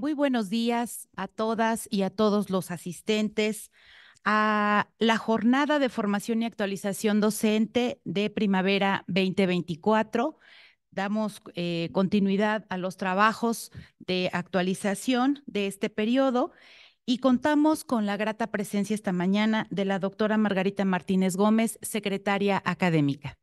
Muy buenos días a todas y a todos los asistentes a la jornada de formación y actualización docente de primavera 2024. Damos eh, continuidad a los trabajos de actualización de este periodo y contamos con la grata presencia esta mañana de la doctora Margarita Martínez Gómez, secretaria académica.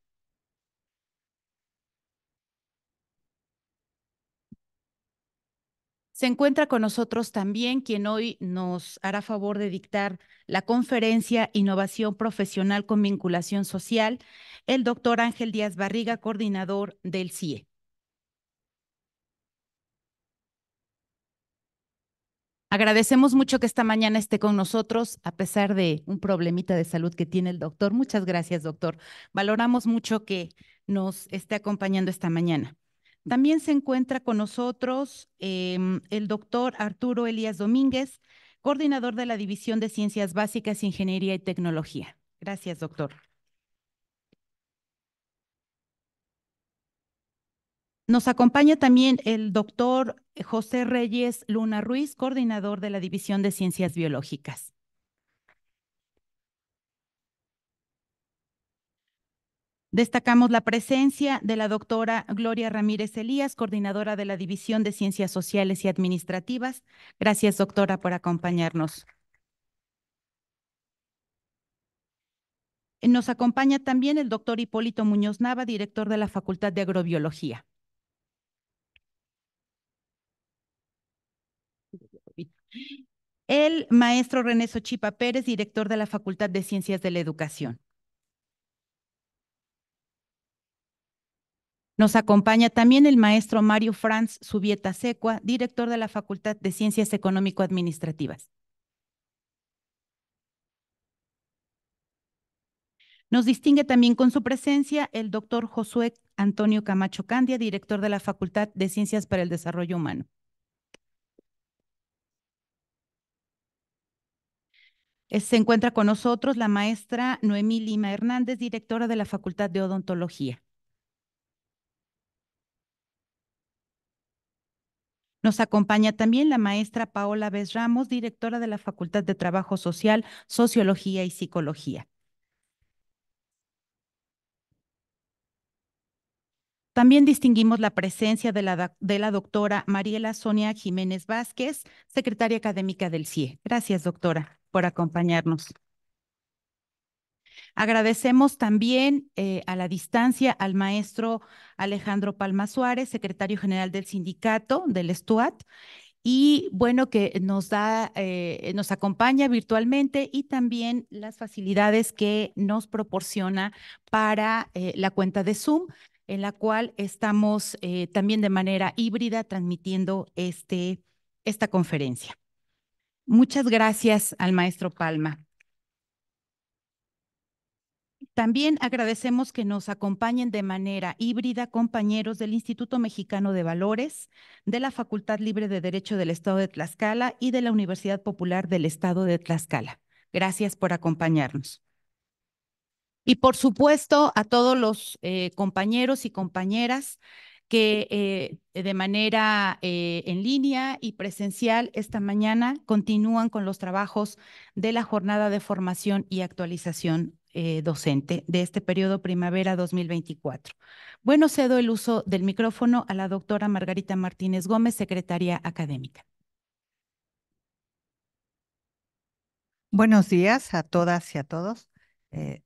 Se encuentra con nosotros también quien hoy nos hará favor de dictar la conferencia Innovación Profesional con Vinculación Social, el doctor Ángel Díaz Barriga, coordinador del CIE. Agradecemos mucho que esta mañana esté con nosotros, a pesar de un problemita de salud que tiene el doctor. Muchas gracias, doctor. Valoramos mucho que nos esté acompañando esta mañana. También se encuentra con nosotros em, el doctor Arturo Elías Domínguez, coordinador de la División de Ciencias Básicas, Ingeniería y Tecnología. Gracias, doctor. Nos acompaña también el doctor José Reyes Luna Ruiz, coordinador de la División de Ciencias Biológicas. Destacamos la presencia de la doctora Gloria Ramírez Elías, coordinadora de la División de Ciencias Sociales y Administrativas. Gracias, doctora, por acompañarnos. Nos acompaña también el doctor Hipólito Muñoz Nava, director de la Facultad de Agrobiología. El maestro René Chipa Pérez, director de la Facultad de Ciencias de la Educación. Nos acompaña también el maestro Mario Franz Subieta Secua, director de la Facultad de Ciencias Económico-Administrativas. Nos distingue también con su presencia el doctor Josué Antonio Camacho Candia, director de la Facultad de Ciencias para el Desarrollo Humano. Se encuentra con nosotros la maestra Noemí Lima Hernández, directora de la Facultad de Odontología. Nos acompaña también la maestra Paola Vez Ramos, directora de la Facultad de Trabajo Social, Sociología y Psicología. También distinguimos la presencia de la, de la doctora Mariela Sonia Jiménez Vázquez, secretaria académica del CIE. Gracias, doctora, por acompañarnos. Agradecemos también eh, a la distancia al maestro Alejandro Palma Suárez, secretario general del sindicato del STUAT, y bueno, que nos da, eh, nos acompaña virtualmente y también las facilidades que nos proporciona para eh, la cuenta de Zoom, en la cual estamos también de manera híbrida transmitiendo este, esta conferencia. Muchas gracias al maestro Palma. También agradecemos que nos acompañen de manera híbrida compañeros del Instituto Mexicano de Valores, de la Facultad Libre de Derecho del Estado de Tlaxcala y de la Universidad Popular del Estado de Tlaxcala. Gracias por acompañarnos. Y por supuesto, a todos los eh, compañeros y compañeras que eh, de manera eh, en línea y presencial esta mañana continúan con los trabajos de la jornada de formación y actualización eh, docente de este periodo primavera 2024. Bueno, cedo el uso del micrófono a la doctora Margarita Martínez Gómez, secretaria académica. Buenos días a todas y a todos. Eh,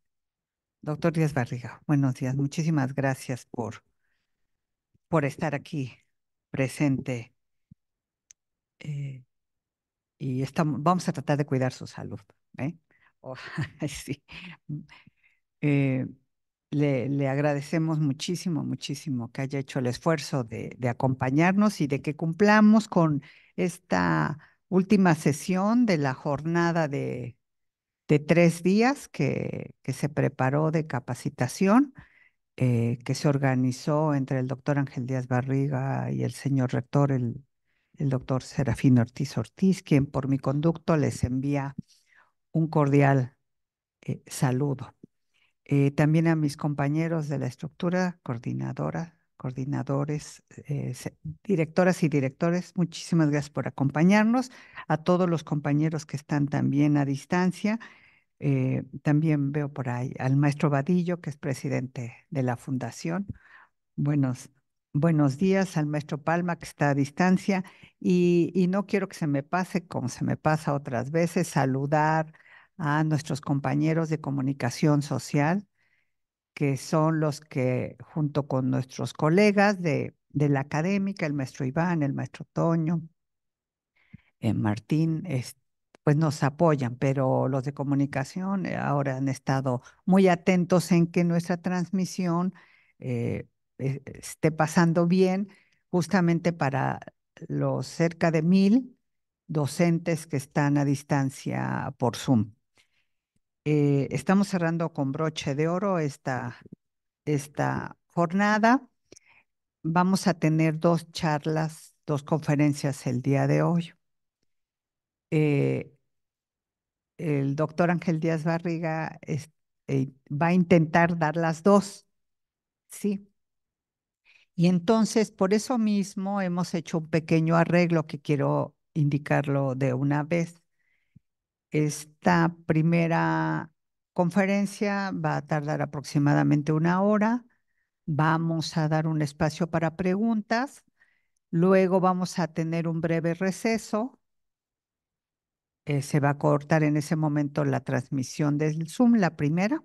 doctor Díaz Barriga, buenos días. Muchísimas gracias por, por estar aquí presente. Eh, y estamos, vamos a tratar de cuidar su salud. ¿eh? Oh, eh, le, agradecemos muchísimo, muchísimo que haya hecho el esfuerzo de, acompañarnos y de que cumplamos con esta última sesión de la jornada de, de tres días que, que, se preparó de capacitación, eh, que se organizó entre el doctor Ángel Díaz Barriga y el señor rector, el, el doctor Serafín Ortiz Ortiz, quien por mi conducto les envía un cordial eh, saludo. Eh, también a mis compañeros de la estructura, coordinadora, coordinadores, eh, directoras y directores, muchísimas gracias por acompañarnos. A todos los compañeros que están también a distancia. también veo por ahí al maestro Vadillo, que es presidente de la fundación. Buenos buenos días al maestro Palma que está a distancia y, no quiero que se me pase, como se me pasa otras veces, saludar a nuestros compañeros de comunicación social, que son los que junto con nuestros colegas de, de la académica, el maestro Iván, el maestro Toño, eh, Martín, pues nos apoyan, pero los de comunicación eh, ahora han estado muy atentos en que nuestra transmisión... Eh, esté pasando bien, justamente para los cerca de mil docentes que están a distancia por Zoom. Eh, estamos cerrando con broche de oro esta, esta jornada. Vamos a tener dos charlas, dos conferencias el día de hoy. Eh, el doctor Ángel Díaz Barriga eh, va a intentar dar las dos. Sí, y entonces, por eso mismo hemos hecho un pequeño arreglo que quiero indicarlo de una vez. Esta primera conferencia va a tardar aproximadamente una hora. Vamos a dar un espacio para preguntas. Luego vamos a tener un breve receso. Eh, se va a cortar en ese momento la transmisión del Zoom, la primera.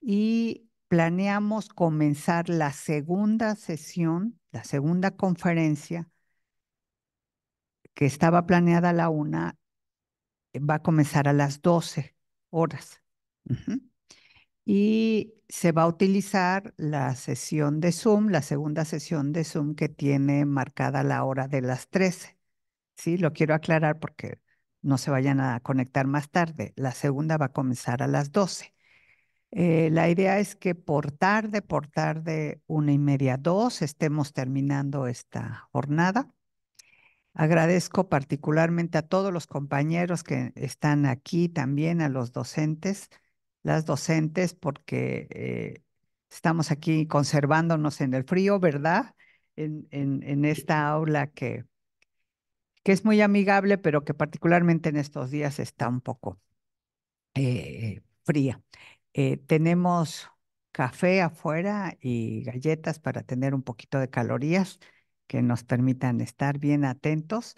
Y planeamos comenzar la segunda sesión, la segunda conferencia, que estaba planeada a la una, eh, va a comenzar a las 12 horas. Y se va a utilizar la sesión de Zoom, la segunda sesión de Zoom que tiene marcada la hora de las 13. Sí, lo quiero aclarar porque no se vayan a conectar más tarde. La segunda va a comenzar a las 12. Eh, la idea es que por tarde, por tarde, una y media, dos, estemos terminando esta jornada. Agradezco particularmente a todos los compañeros que están aquí, también a los docentes, las docentes, porque eh, estamos aquí conservándonos en el frío, ¿verdad? En, esta aula que, que es muy amigable, pero que particularmente en estos días está un poco eh, fría. Eh, tenemos café afuera y galletas para tener un poquito de calorías que nos permitan estar bien atentos.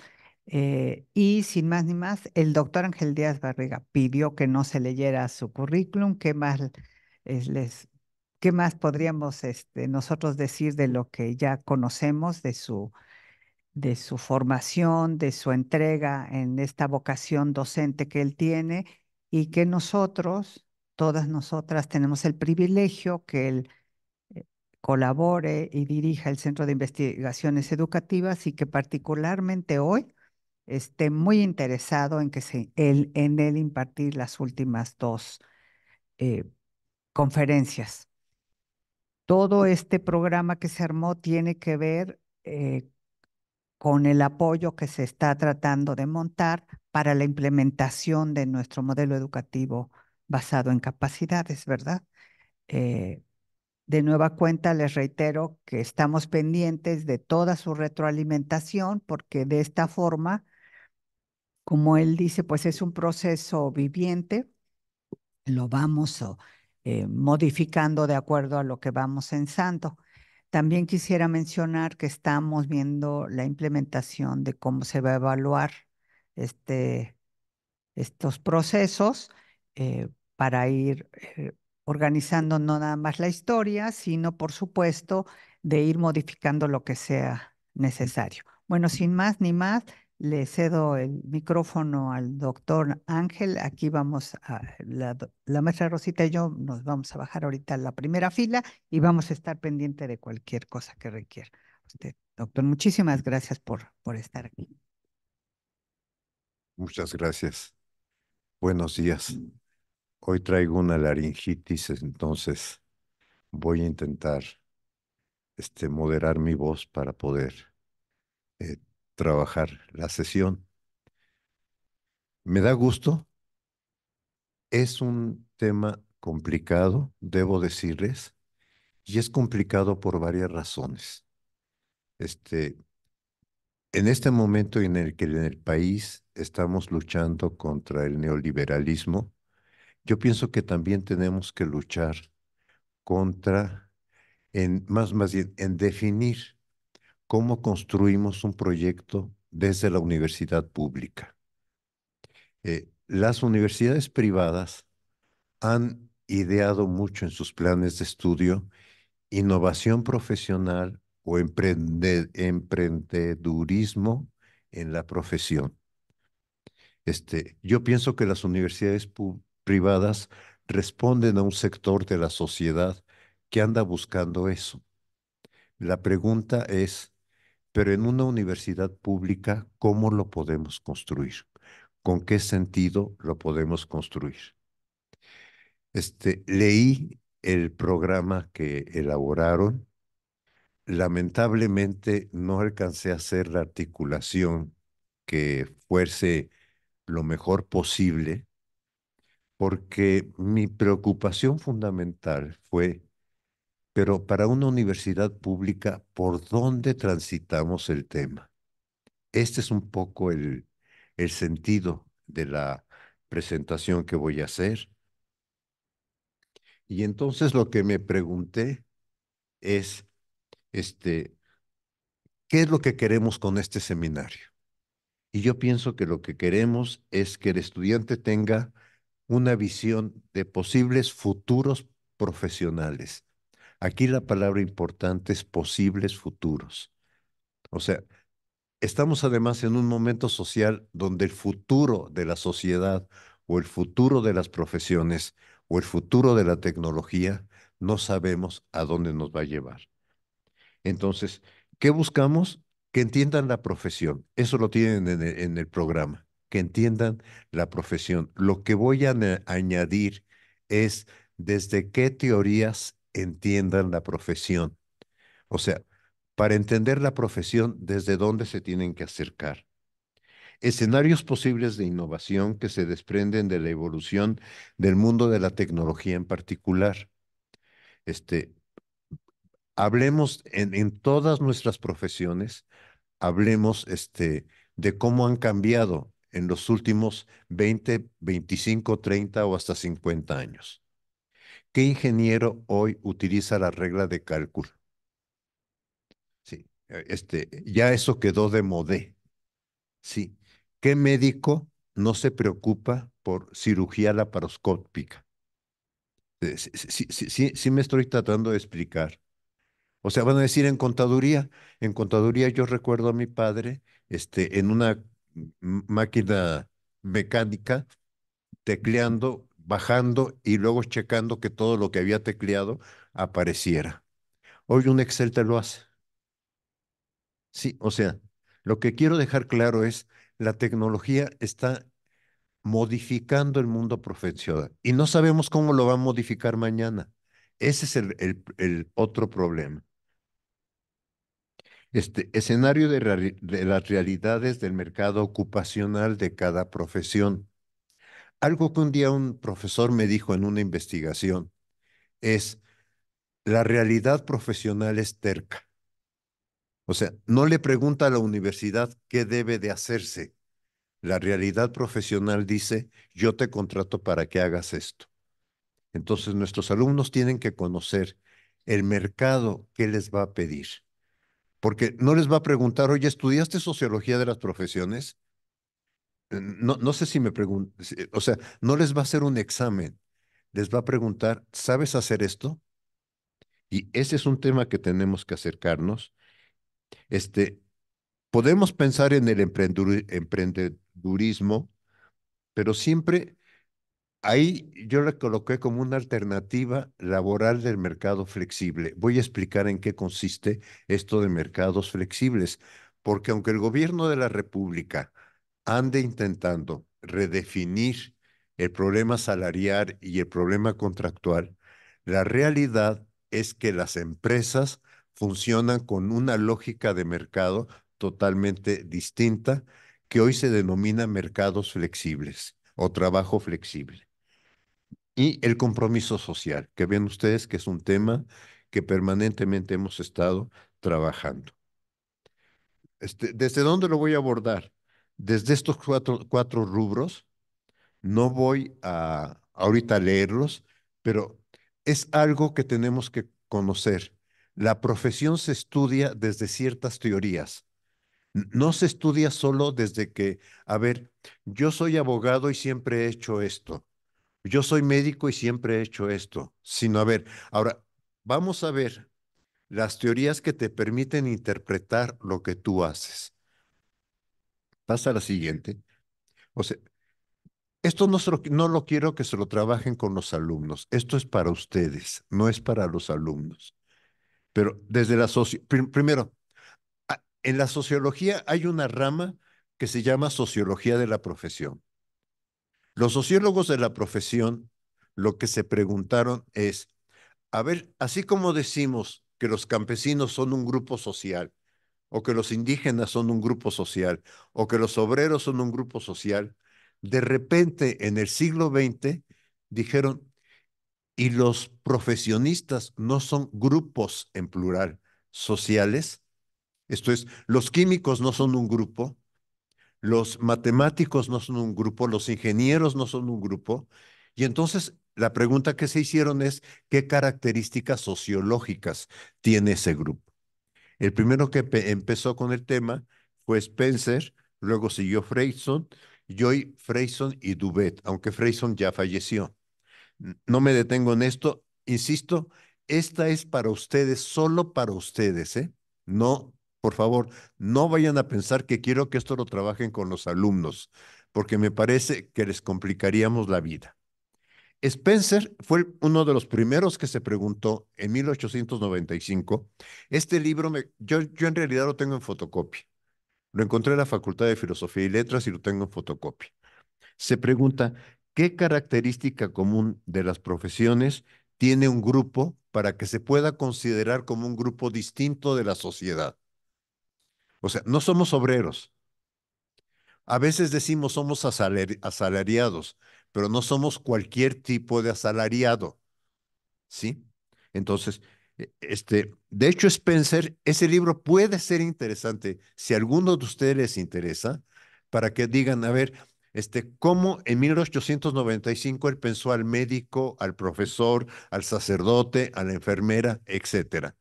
Eh, y sin más ni más, el doctor Ángel Díaz Barriga pidió que no se leyera su currículum. ¿Qué más, les, qué más podríamos este, nosotros decir de lo que ya conocemos, de su, de su formación, de su entrega en esta vocación docente que él tiene y que nosotros, todas nosotras tenemos el privilegio que él eh, colabore y dirija el Centro de Investigaciones Educativas y que particularmente hoy esté muy interesado en que él, en impartir las últimas dos eh, conferencias. Todo este programa que se armó tiene que ver eh, con el apoyo que se está tratando de montar para la implementación de nuestro modelo educativo basado en capacidades, ¿verdad? Eh, de nueva cuenta, les reitero que estamos pendientes de toda su retroalimentación porque de esta forma, como él dice, pues es un proceso viviente, lo vamos eh, modificando de acuerdo a lo que vamos pensando. También quisiera mencionar que estamos viendo la implementación de cómo se va a evaluar este, estos procesos eh, para ir eh, organizando no nada más la historia, sino por supuesto de ir modificando lo que sea necesario. Bueno, sin más ni más, le cedo el micrófono al doctor Ángel. Aquí vamos a la, maestra Rosita y yo nos vamos a bajar ahorita a la primera fila y vamos a estar pendiente de cualquier cosa que requiera usted. Doctor, muchísimas gracias por, por estar aquí. Muchas gracias. Buenos días. Hoy traigo una laringitis, entonces voy a intentar este, moderar mi voz para poder eh, trabajar la sesión. Me da gusto. Es un tema complicado, debo decirles, y es complicado por varias razones. Este, en este momento en el que en el país estamos luchando contra el neoliberalismo, yo pienso que también tenemos que luchar contra, en, más, más bien, en definir cómo construimos un proyecto desde la universidad pública. Eh, las universidades privadas han ideado mucho en sus planes de estudio innovación profesional o emprendedurismo en la profesión. Este, yo pienso que las universidades públicas privadas responden a un sector de la sociedad que anda buscando eso. La pregunta es, pero en una universidad pública, ¿cómo lo podemos construir? ¿Con qué sentido lo podemos construir? Este, leí el programa que elaboraron. Lamentablemente no alcancé a hacer la articulación que fuese lo mejor posible, porque mi preocupación fundamental fue, pero para una universidad pública, ¿por dónde transitamos el tema? Este es un poco el, sentido de la presentación que voy a hacer. Y entonces lo que me pregunté es, este, ¿qué es lo que queremos con este seminario? Y yo pienso que lo que queremos es que el estudiante tenga una visión de posibles futuros profesionales. Aquí la palabra importante es posibles futuros. O sea, estamos además en un momento social donde el futuro de la sociedad o el futuro de las profesiones o el futuro de la tecnología no sabemos a dónde nos va a llevar. Entonces, ¿qué buscamos? Que entiendan la profesión. Eso lo tienen en el, programa que entiendan la profesión. Lo que voy a añadir es desde qué teorías entiendan la profesión. O sea, para entender la profesión, desde dónde se tienen que acercar. Escenarios posibles de innovación que se desprenden de la evolución del mundo de la tecnología en particular. Este, hablemos en, todas nuestras profesiones, hablemos este, de cómo han cambiado en los últimos 20, 25, 30 o hasta 50 años. ¿Qué ingeniero hoy utiliza la regla de cálculo? Sí, eh, este, ya eso quedó de modé. Sí. ¿Qué médico no se preocupa por cirugía laparoscópica? Eh, sí, sí, me estoy tratando de explicar. O sea, van a decir en contaduría, en contaduría yo recuerdo a mi padre, este, en una máquina mecánica, tecleando, bajando y luego checando que todo lo que había tecleado apareciera. Hoy un Excel te lo hace. Sí, o sea, lo que quiero dejar claro es, la tecnología está modificando el mundo profesional y no sabemos cómo lo va a modificar mañana. Ese es el otro problema. Este escenario de, las realidades del mercado ocupacional de cada profesión. Algo que un día un profesor me dijo en una investigación es, la realidad profesional es terca. O sea, no le pregunta a la universidad qué debe de hacerse. La realidad profesional dice, yo te contrato para que hagas esto. Entonces, nuestros alumnos tienen que conocer el mercado que les va a pedir porque no les va a preguntar, oye, ¿estudiaste sociología de las profesiones? Eh, no, no sé si me preguntan, eh, o sea, no les va a hacer un examen, les va a preguntar, ¿sabes hacer esto? Y ese es un tema que tenemos que acercarnos. Este, podemos pensar en el emprendedurismo, pero siempre ahí yo la coloqué como una alternativa laboral del mercado flexible. Voy a explicar en qué consiste esto de mercados flexibles, porque aunque el gobierno de la República ande intentando redefinir el problema salarial y el problema contractual, la realidad es que las empresas funcionan con una lógica de mercado totalmente distinta que hoy se denomina mercados flexibles o trabajo flexible y el compromiso social, que ven ustedes que es un tema que permanentemente hemos estado trabajando. Este, ¿Desde dónde lo voy a abordar? Desde estos cuatro, cuatro rubros, no voy a ahorita a leerlos, pero es algo que tenemos que conocer. La profesión se estudia desde ciertas teorías. No se estudia solo desde que, a ver, yo soy abogado y siempre he hecho esto. Yo soy médico y siempre he hecho esto, sino a ver, ahora vamos a ver las teorías que te permiten interpretar lo que tú haces. Pasa a la siguiente. O sea, esto no, lo, no lo quiero que se lo trabajen con los alumnos. Esto es para ustedes, no es para los alumnos. Pero desde la sociedad, Primero, en la sociología hay una rama que se llama sociología de la profesión. Los sociólogos de la profesión lo que se preguntaron es, a ver, así como decimos que los campesinos son un grupo social, o que los indígenas son un grupo social, o que los obreros son un grupo social, de repente en el siglo XX dijeron, y los profesionistas no son grupos en plural sociales, esto es, los químicos no son un grupo, los matemáticos no son un grupo, los ingenieros no son un grupo. Y entonces la pregunta que se hicieron es, ¿qué características sociológicas tiene ese grupo? El primero que empezó con el tema fue Spencer, luego siguió Freyson, Joy Freyson y Dubet, aunque Freyson ya falleció. No me detengo en esto, insisto, esta es para ustedes, solo para ustedes, ¿eh? No por favor, no vayan a pensar que quiero que esto lo trabajen con los alumnos, porque me parece que les complicaríamos la vida. Spencer fue uno de los primeros que se preguntó en 1895, este libro, yo en realidad lo tengo en fotocopia, lo encontré en la Facultad de Filosofía y Letras y lo tengo en fotocopia. Se pregunta, ¿qué característica común de las profesiones tiene un grupo para que se pueda considerar como un grupo distinto de la sociedad? O sea, no somos obreros. A veces decimos somos asalariados, pero no somos cualquier tipo de asalariado. ¿Sí? Entonces, e, este, de hecho, Spencer, ese libro puede ser interesante, si a alguno de ustedes les interesa, para que digan, a ver, este, cómo en 1895 él pensó al médico, al profesor, al sacerdote, a la enfermera, etcétera.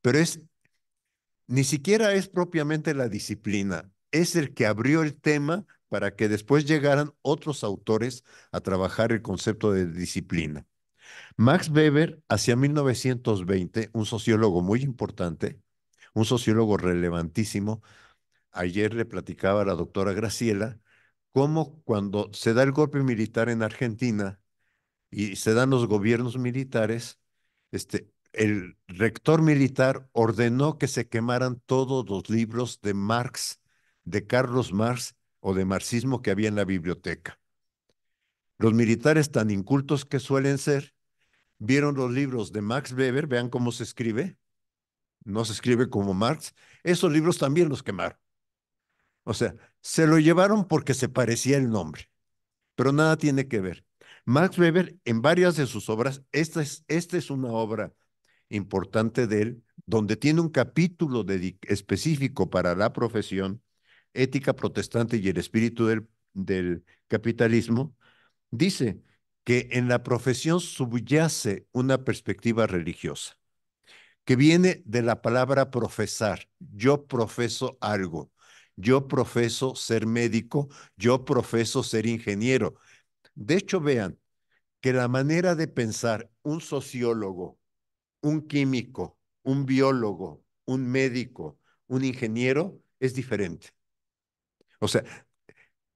Pero es ni siquiera es propiamente la disciplina, es el que abrió el tema para que después llegaran otros autores a trabajar el concepto de disciplina. Max Weber, hacia 1920, un sociólogo muy importante, un sociólogo relevantísimo, ayer le platicaba a la doctora Graciela, cómo cuando se da el golpe militar en Argentina y se dan los gobiernos militares, este, el rector militar ordenó que se quemaran todos los libros de Marx, de Carlos Marx o de marxismo que había en la biblioteca. Los militares tan incultos que suelen ser, vieron los libros de Max Weber, vean cómo se escribe, no se escribe como Marx, esos libros también los quemaron. O sea, se lo llevaron porque se parecía el nombre, pero nada tiene que ver. Max Weber, en varias de sus obras, esta es, esta es una obra importante de él, donde tiene un capítulo específico para la profesión, ética protestante y el espíritu del capitalismo, dice que en la profesión subyace una perspectiva religiosa, que viene de la palabra profesar. Yo profeso algo, yo profeso ser médico, yo profeso ser ingeniero. De hecho, vean que la manera de pensar un sociólogo un químico, un biólogo, un médico, un ingeniero, es diferente. O sea,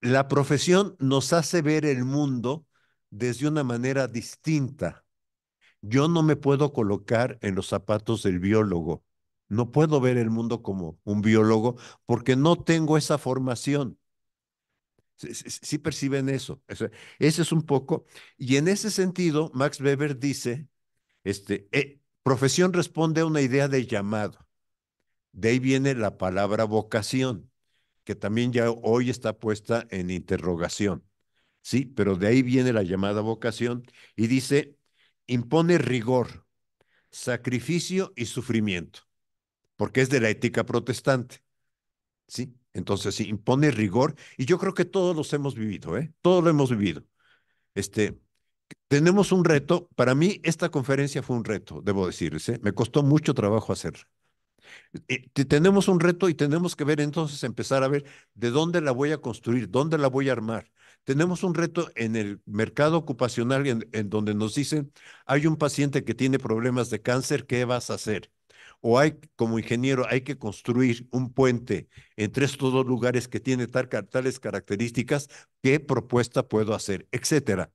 la profesión nos hace ver el mundo desde una manera distinta. Yo no me puedo colocar en los zapatos del biólogo. No puedo ver el mundo como un biólogo porque no tengo esa formación. Sí, perciben eso. eso. Ese es un poco. Y en ese sentido, Max Weber dice, este, eh, Profesión responde a una idea de llamado. De ahí viene la palabra vocación, que también ya hoy está puesta en interrogación. Sí, pero de ahí viene la llamada vocación y dice, impone rigor, sacrificio y sufrimiento, porque es de la ética protestante. Sí, entonces sí, impone rigor y yo creo que todos los hemos vivido, ¿eh? Todos lo hemos vivido. Este, tenemos un reto. Para mí, esta conferencia fue un reto, debo decirles. ¿eh? Me costó mucho trabajo hacer. Eh, tenemos un reto y tenemos que ver entonces, empezar a ver de dónde la voy a construir, dónde la voy a armar. Tenemos un reto en el mercado ocupacional en, donde nos dicen, hay un paciente que tiene problemas de cáncer, ¿qué vas a hacer? o hay como ingeniero hay que construir un puente entre estos dos lugares que tiene tal, tales características, qué propuesta puedo hacer, etcétera.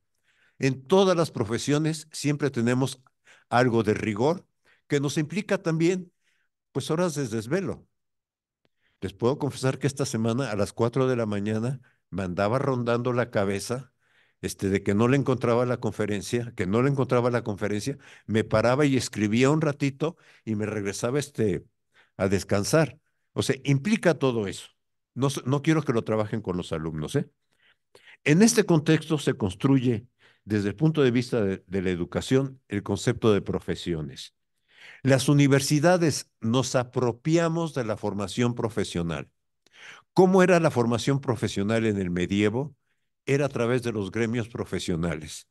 En todas las profesiones siempre tenemos algo de rigor que nos implica también pues horas de desvelo. Les puedo confesar que esta semana a las 4 de la mañana me andaba rondando la cabeza este, de que no le encontraba la conferencia, que no le encontraba la conferencia, me paraba y escribía un ratito y me regresaba este, a descansar. O sea, implica todo eso. No, no quiero que lo trabajen con los alumnos. ¿eh? En este contexto se construye desde el punto de vista de, la educación, el concepto de profesiones. Las universidades nos apropiamos de la formación profesional. ¿Cómo era la formación profesional en el medievo? Era a través de los gremios profesionales.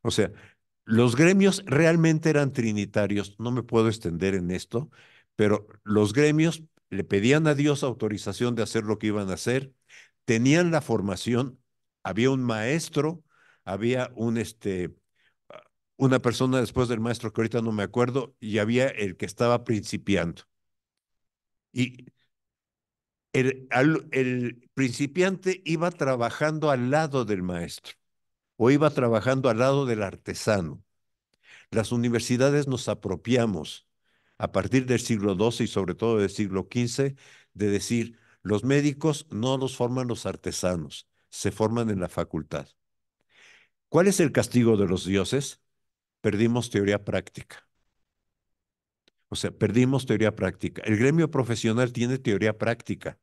O sea, los gremios realmente eran trinitarios, no me puedo extender en esto, pero los gremios le pedían a Dios autorización de hacer lo que iban a hacer, tenían la formación, había un maestro había un, este, una persona después del maestro que ahorita no me acuerdo y había el que estaba principiando. Y el, el principiante iba trabajando al lado del maestro o iba trabajando al lado del artesano. Las universidades nos apropiamos a partir del siglo XII y sobre todo del siglo XV de decir, los médicos no los forman los artesanos, se forman en la facultad. ¿Cuál es el castigo de los dioses? Perdimos teoría práctica. O sea, perdimos teoría práctica. El gremio profesional tiene teoría práctica.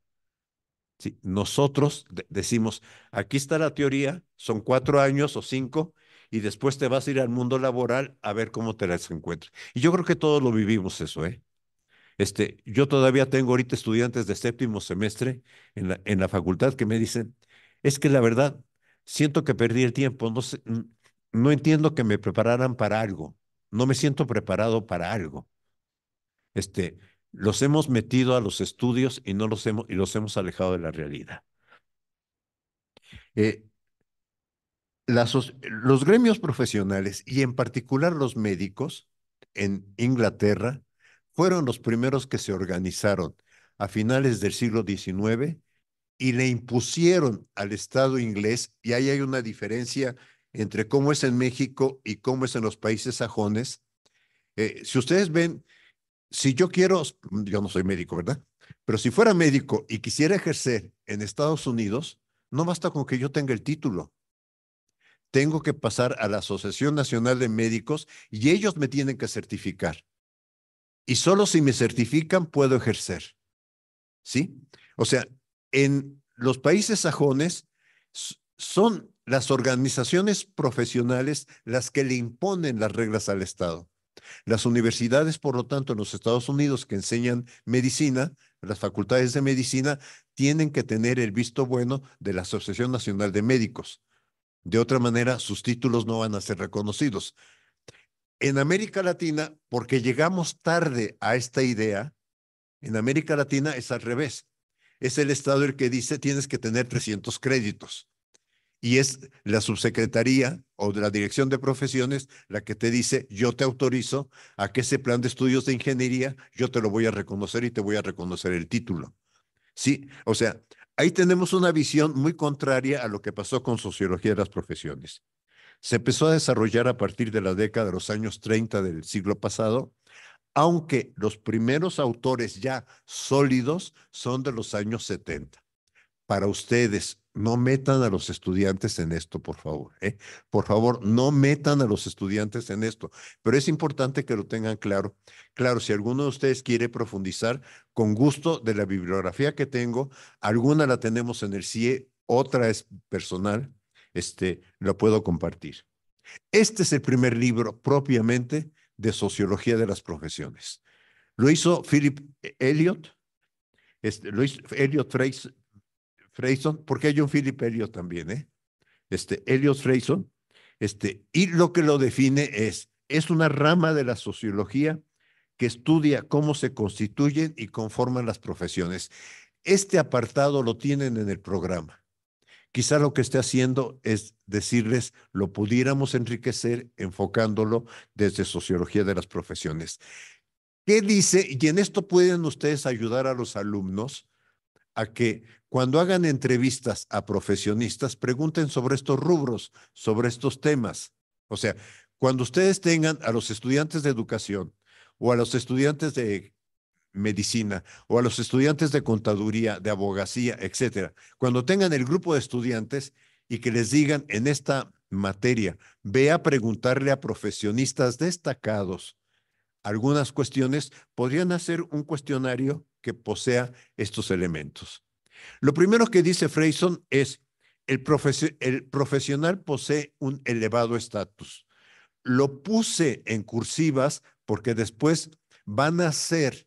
Sí, nosotros decimos, aquí está la teoría, son cuatro años o cinco, y después te vas a ir al mundo laboral a ver cómo te las encuentras. Y yo creo que todos lo vivimos eso, ¿eh? Este, yo todavía tengo ahorita estudiantes de séptimo semestre en la, en la facultad que me dicen, es que la verdad, siento que perdí el tiempo, no, no entiendo que me prepararan para algo, no me siento preparado para algo. Este, los hemos metido a los estudios y, no los, hemos, y los hemos alejado de la realidad. Eh, los gremios profesionales y en particular los médicos en Inglaterra fueron los primeros que se organizaron a finales del siglo XIX y le impusieron al Estado inglés, y ahí hay una diferencia entre cómo es en México y cómo es en los países sajones. Eh, si ustedes ven, si yo quiero, yo no soy médico, ¿verdad? Pero si fuera médico y quisiera ejercer en Estados Unidos, no basta con que yo tenga el título. Tengo que pasar a la Asociación Nacional de Médicos y ellos me tienen que certificar. Y solo si me certifican puedo ejercer. ¿Sí? O sea, en los países sajones son las organizaciones profesionales las que le imponen las reglas al Estado. Las universidades, por lo tanto, en los Estados Unidos que enseñan medicina, las facultades de medicina, tienen que tener el visto bueno de la Asociación Nacional de Médicos. De otra manera, sus títulos no van a ser reconocidos. En América Latina, porque llegamos tarde a esta idea, en América Latina es al revés es el Estado el que dice tienes que tener 300 créditos. Y es la subsecretaría o de la dirección de profesiones la que te dice, yo te autorizo a que ese plan de estudios de ingeniería, yo te lo voy a reconocer y te voy a reconocer el título. Sí, o sea, ahí tenemos una visión muy contraria a lo que pasó con sociología de las profesiones. Se empezó a desarrollar a partir de la década de los años 30 del siglo pasado aunque los primeros autores ya sólidos son de los años 70. Para ustedes, no metan a los estudiantes en esto, por favor. ¿eh? Por favor, no metan a los estudiantes en esto. Pero es importante que lo tengan claro. Claro, si alguno de ustedes quiere profundizar, con gusto de la bibliografía que tengo, alguna la tenemos en el CIE, otra es personal, este, la puedo compartir. Este es el primer libro propiamente de Sociología de las Profesiones. Lo hizo Philip Elliot, este, lo Elliot Freyson, porque hay un Philip Elliot también, ¿eh? Este, Elliot Freyson, este, y lo que lo define es, es una rama de la sociología que estudia cómo se constituyen y conforman las profesiones. Este apartado lo tienen en el programa. Quizá lo que esté haciendo es decirles, lo pudiéramos enriquecer enfocándolo desde sociología de las profesiones. ¿Qué dice? Y en esto pueden ustedes ayudar a los alumnos a que cuando hagan entrevistas a profesionistas pregunten sobre estos rubros, sobre estos temas. O sea, cuando ustedes tengan a los estudiantes de educación o a los estudiantes de medicina o a los estudiantes de contaduría, de abogacía, etcétera, cuando tengan el grupo de estudiantes y que les digan en esta materia, ve a preguntarle a profesionistas destacados algunas cuestiones, podrían hacer un cuestionario que posea estos elementos. Lo primero que dice Freyson es, el, el profesional posee un elevado estatus. Lo puse en cursivas porque después van a ser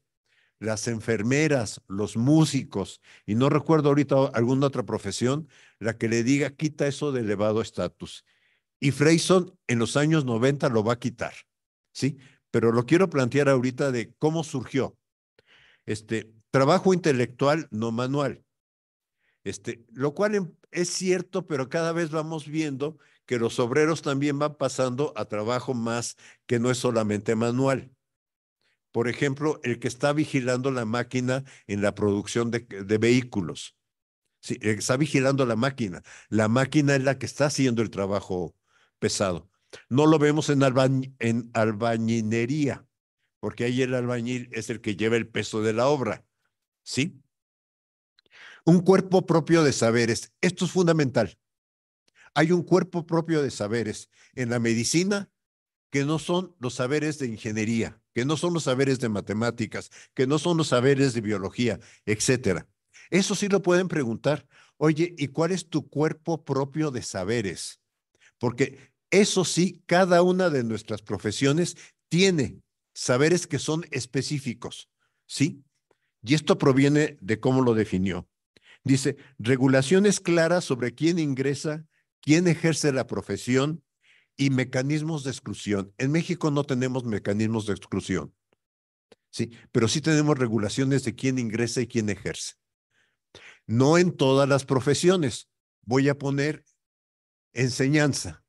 las enfermeras, los músicos, y no recuerdo ahorita alguna otra profesión, la que le diga quita eso de elevado estatus. Y Freyson en los años 90 lo va a quitar, ¿sí? Pero lo quiero plantear ahorita de cómo surgió. Este, trabajo intelectual, no manual. Este, lo cual em, es cierto, pero cada vez vamos viendo que los obreros también van pasando a trabajo más que no es solamente manual por ejemplo, el que está vigilando la máquina en la producción de, vehículos. Eh, está vigilando la máquina. La máquina es la que está haciendo el trabajo pesado. No lo vemos en, albañinería, porque ahí el albañil es el que lleva el peso de la obra. ¿Sí? Un cuerpo propio de saberes. Esto es fundamental. Hay un cuerpo propio de saberes en la medicina que no son los saberes de ingeniería que no son los saberes de matemáticas, que no son los saberes de biología, etcétera. Eso sí lo pueden preguntar. Oye, ¿y cuál es tu cuerpo propio de saberes? Porque eso sí, cada una de nuestras profesiones tiene saberes que son específicos, ¿sí? Y esto proviene de cómo lo definió. Dice, regulaciones claras sobre quién ingresa, quién ejerce la profesión, y mecanismos de exclusión. En México no tenemos mecanismos de exclusión, ¿sí? pero sí tenemos regulaciones de quién ingresa y quién ejerce. No en todas las profesiones. Voy a poner enseñanza.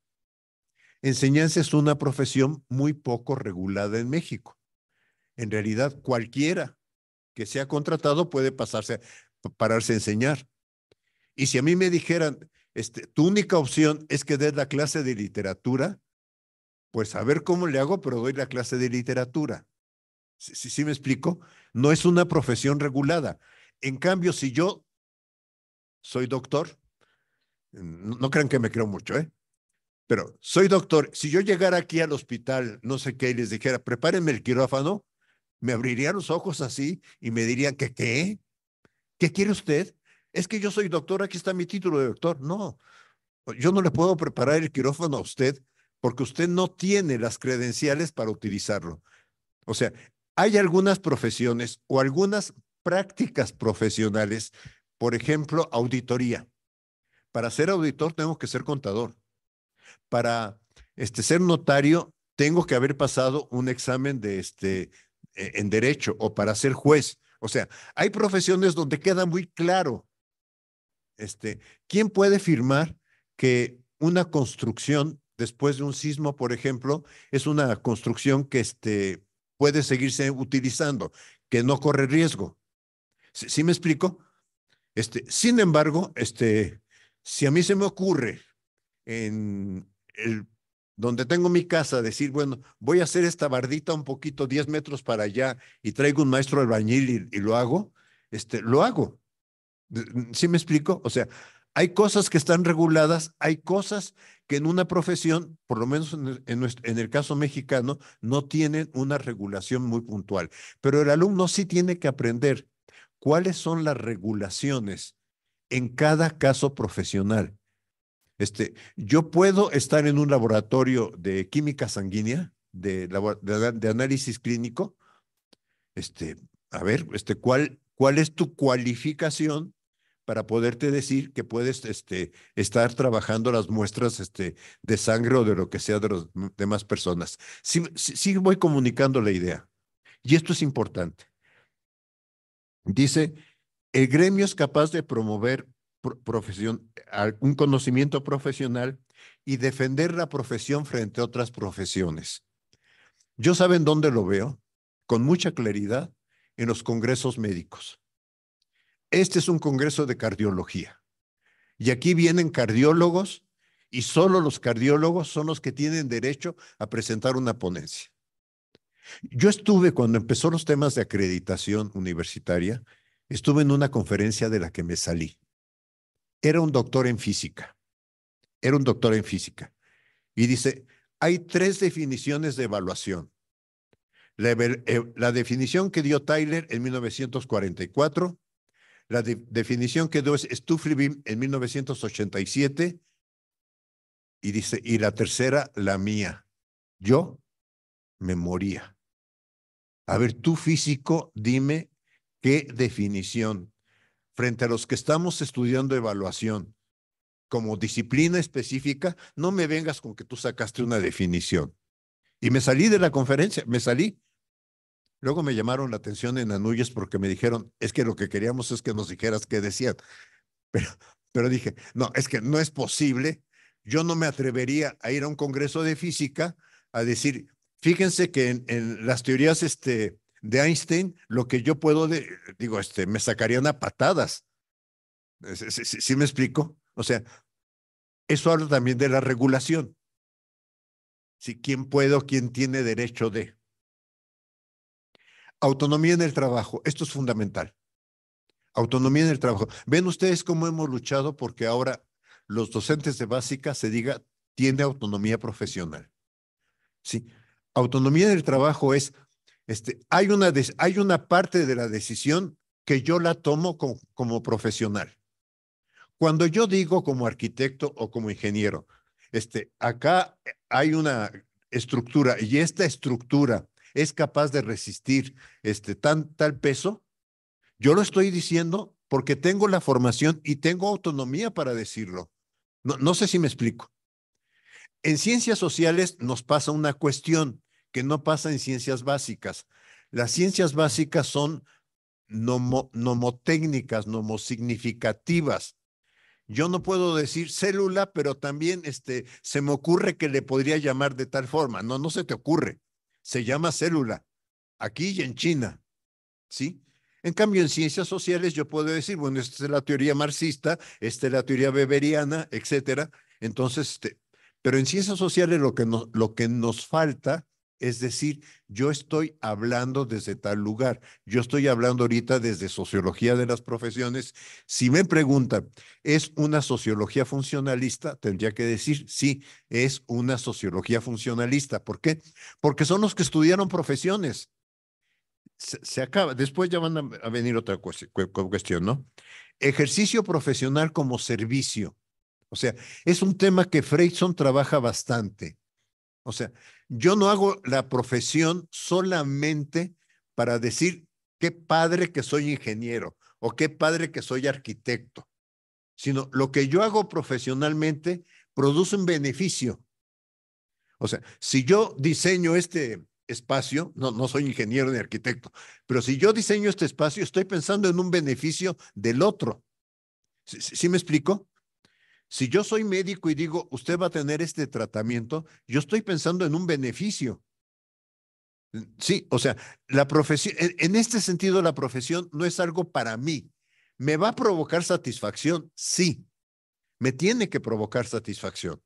Enseñanza es una profesión muy poco regulada en México. En realidad, cualquiera que sea contratado puede pasarse, pararse a enseñar. Y si a mí me dijeran, este, tu única opción es que des la clase de literatura, pues a ver cómo le hago, pero doy la clase de literatura. Si sí, me explico? No es una profesión regulada. En cambio, si yo soy doctor, no, crean que me creo mucho, ¿eh? Pero soy doctor, si yo llegara aquí al hospital, no sé qué, y les dijera, prepárenme el quirófano, me abrirían los ojos así y me dirían que qué, ¿qué quiere usted? es que yo soy doctor, aquí está mi título de doctor. No, yo no le puedo preparar el quirófano a usted porque usted no tiene las credenciales para utilizarlo. O sea, hay algunas profesiones o algunas prácticas profesionales, por ejemplo, auditoría. Para ser auditor tengo que ser contador. Para este, ser notario tengo que haber pasado un examen de este, e, en derecho o para ser juez. O sea, hay profesiones donde queda muy claro este, ¿Quién puede firmar que una construcción después de un sismo, por ejemplo, es una construcción que este, puede seguirse utilizando, que no corre riesgo? ¿Sí, me explico? Este, sin embargo, este, si a mí se me ocurre en el, donde tengo mi casa, decir, bueno, voy a hacer esta bardita un poquito, 10 metros para allá, y traigo un maestro albañil y, y lo hago, este, lo hago. ¿Sí me explico? O sea, hay cosas que están reguladas, hay cosas que en una profesión, por lo menos en el, caso mexicano, no tienen una regulación muy puntual. Pero el alumno sí tiene que aprender cuáles son las regulaciones en cada caso profesional. Este, yo puedo estar en un laboratorio de química sanguínea, de, de análisis clínico. Este, a ver, este, ¿cuál es tu cualificación para poderte decir que puedes este, estar trabajando las muestras este, de sangre o de lo que sea de las demás personas. Sí, voy comunicando la idea. Y esto es importante. Dice, el gremio es capaz de promover un conocimiento profesional y defender la profesión frente a otras profesiones. Yo saben dónde lo veo con mucha claridad en los congresos médicos. Este es un congreso de cardiología. Y aquí vienen cardiólogos y solo los cardiólogos son los que tienen derecho a presentar una ponencia. Yo estuve cuando empezó los temas de acreditación universitaria, estuve en una conferencia de la que me salí. Era un doctor en física. Era un doctor en física. Y dice, hay tres definiciones de evaluación. La, eh, la definición que dio Tyler en 1944, la definición que dio es en 1987 y dice, y la tercera, la mía. Yo me moría. A ver, tú físico, dime qué definición frente a los que estamos estudiando evaluación como disciplina específica, no me vengas con que tú sacaste una definición. Y me salí de la conferencia, me salí Luego me llamaron la atención en Anuyes porque me dijeron, es que lo que queríamos es que nos dijeras qué decían. Pero, pero dije, no, es que no es posible. Yo no me atrevería a ir a un congreso de física a decir, fíjense que en, las teorías este, de Einstein, lo que yo puedo, digo, este, me sacarían a patadas. ¿Sí, me explico? O sea, eso habla también de la regulación. Si quién puedo quién tiene derecho de. Autonomía en el trabajo, esto es fundamental. Autonomía en el trabajo. ¿Ven ustedes cómo hemos luchado porque ahora los docentes de básica se diga tiene autonomía profesional? Sí. Autonomía en el trabajo es, este, hay, una hay una parte de la decisión que yo la tomo como profesional. Cuando yo digo como arquitecto o como ingeniero, este, acá hay una estructura y esta estructura es capaz de resistir este, tal peso. Yo lo estoy diciendo porque tengo la formación y tengo autonomía para decirlo. No, sé si me explico. En ciencias sociales nos pasa una cuestión que no pasa en ciencias básicas. Las ciencias básicas son nomotécnicas, nomosignificativas. Yo no puedo decir célula, pero también este, se me ocurre que le podría llamar de tal forma. No, no se te ocurre se llama célula, aquí y en China, ¿sí? En cambio, en ciencias sociales yo puedo decir, bueno, esta es la teoría marxista, esta es la teoría beberiana, etcétera. Entonces, este, pero en ciencias sociales lo que lo que nos falta es decir, yo estoy hablando desde tal lugar. Yo estoy hablando ahorita desde sociología de las profesiones. Si me preguntan, ¿es una sociología funcionalista? Tendría que decir, sí, es una sociología funcionalista. ¿Por qué? Porque son los que estudiaron profesiones. Se, acaba. Después ya van a, venir otra cuestión, ¿no? Ejercicio profesional como servicio. O sea, es un tema que Freidson trabaja bastante o sea, yo no hago la profesión solamente para decir qué padre que soy ingeniero o qué padre que soy arquitecto, sino lo que yo hago profesionalmente produce un beneficio. O sea, si yo diseño este espacio, no, soy ingeniero ni arquitecto, pero si yo diseño este espacio, estoy pensando en un beneficio del otro. ¿Sí, sí me explico? Si yo soy médico y digo, usted va a tener este tratamiento, yo estoy pensando en un beneficio. Mm, sí, o sea, la profesión, en este sentido, la profesión no es algo para mí. ¿Me va a provocar satisfacción? Sí, me tiene que provocar satisfacción,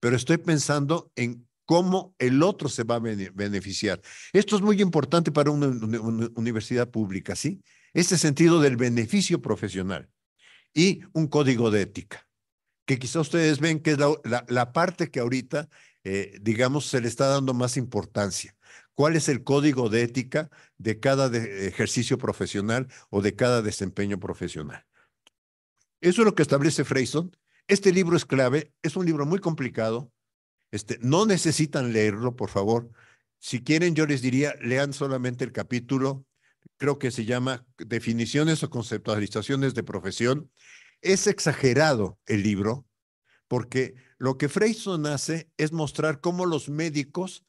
pero estoy pensando en cómo el otro se va a beneficiar. Esto es muy importante para una, universidad pública, ¿sí? Este sentido del beneficio profesional y un código de ética que quizá ustedes ven que es la, parte que ahorita, eh, digamos, se le está dando más importancia. ¿Cuál es el código de ética de cada ejercicio profesional o de cada desempeño profesional? Eso es lo que establece Freyson. Este libro es clave, es un libro muy complicado. Este, no necesitan leerlo, por favor. Si quieren, yo les diría, lean solamente el capítulo, creo que se llama Definiciones o Conceptualizaciones de Profesión, es exagerado el libro porque lo que Freyson hace es mostrar cómo los médicos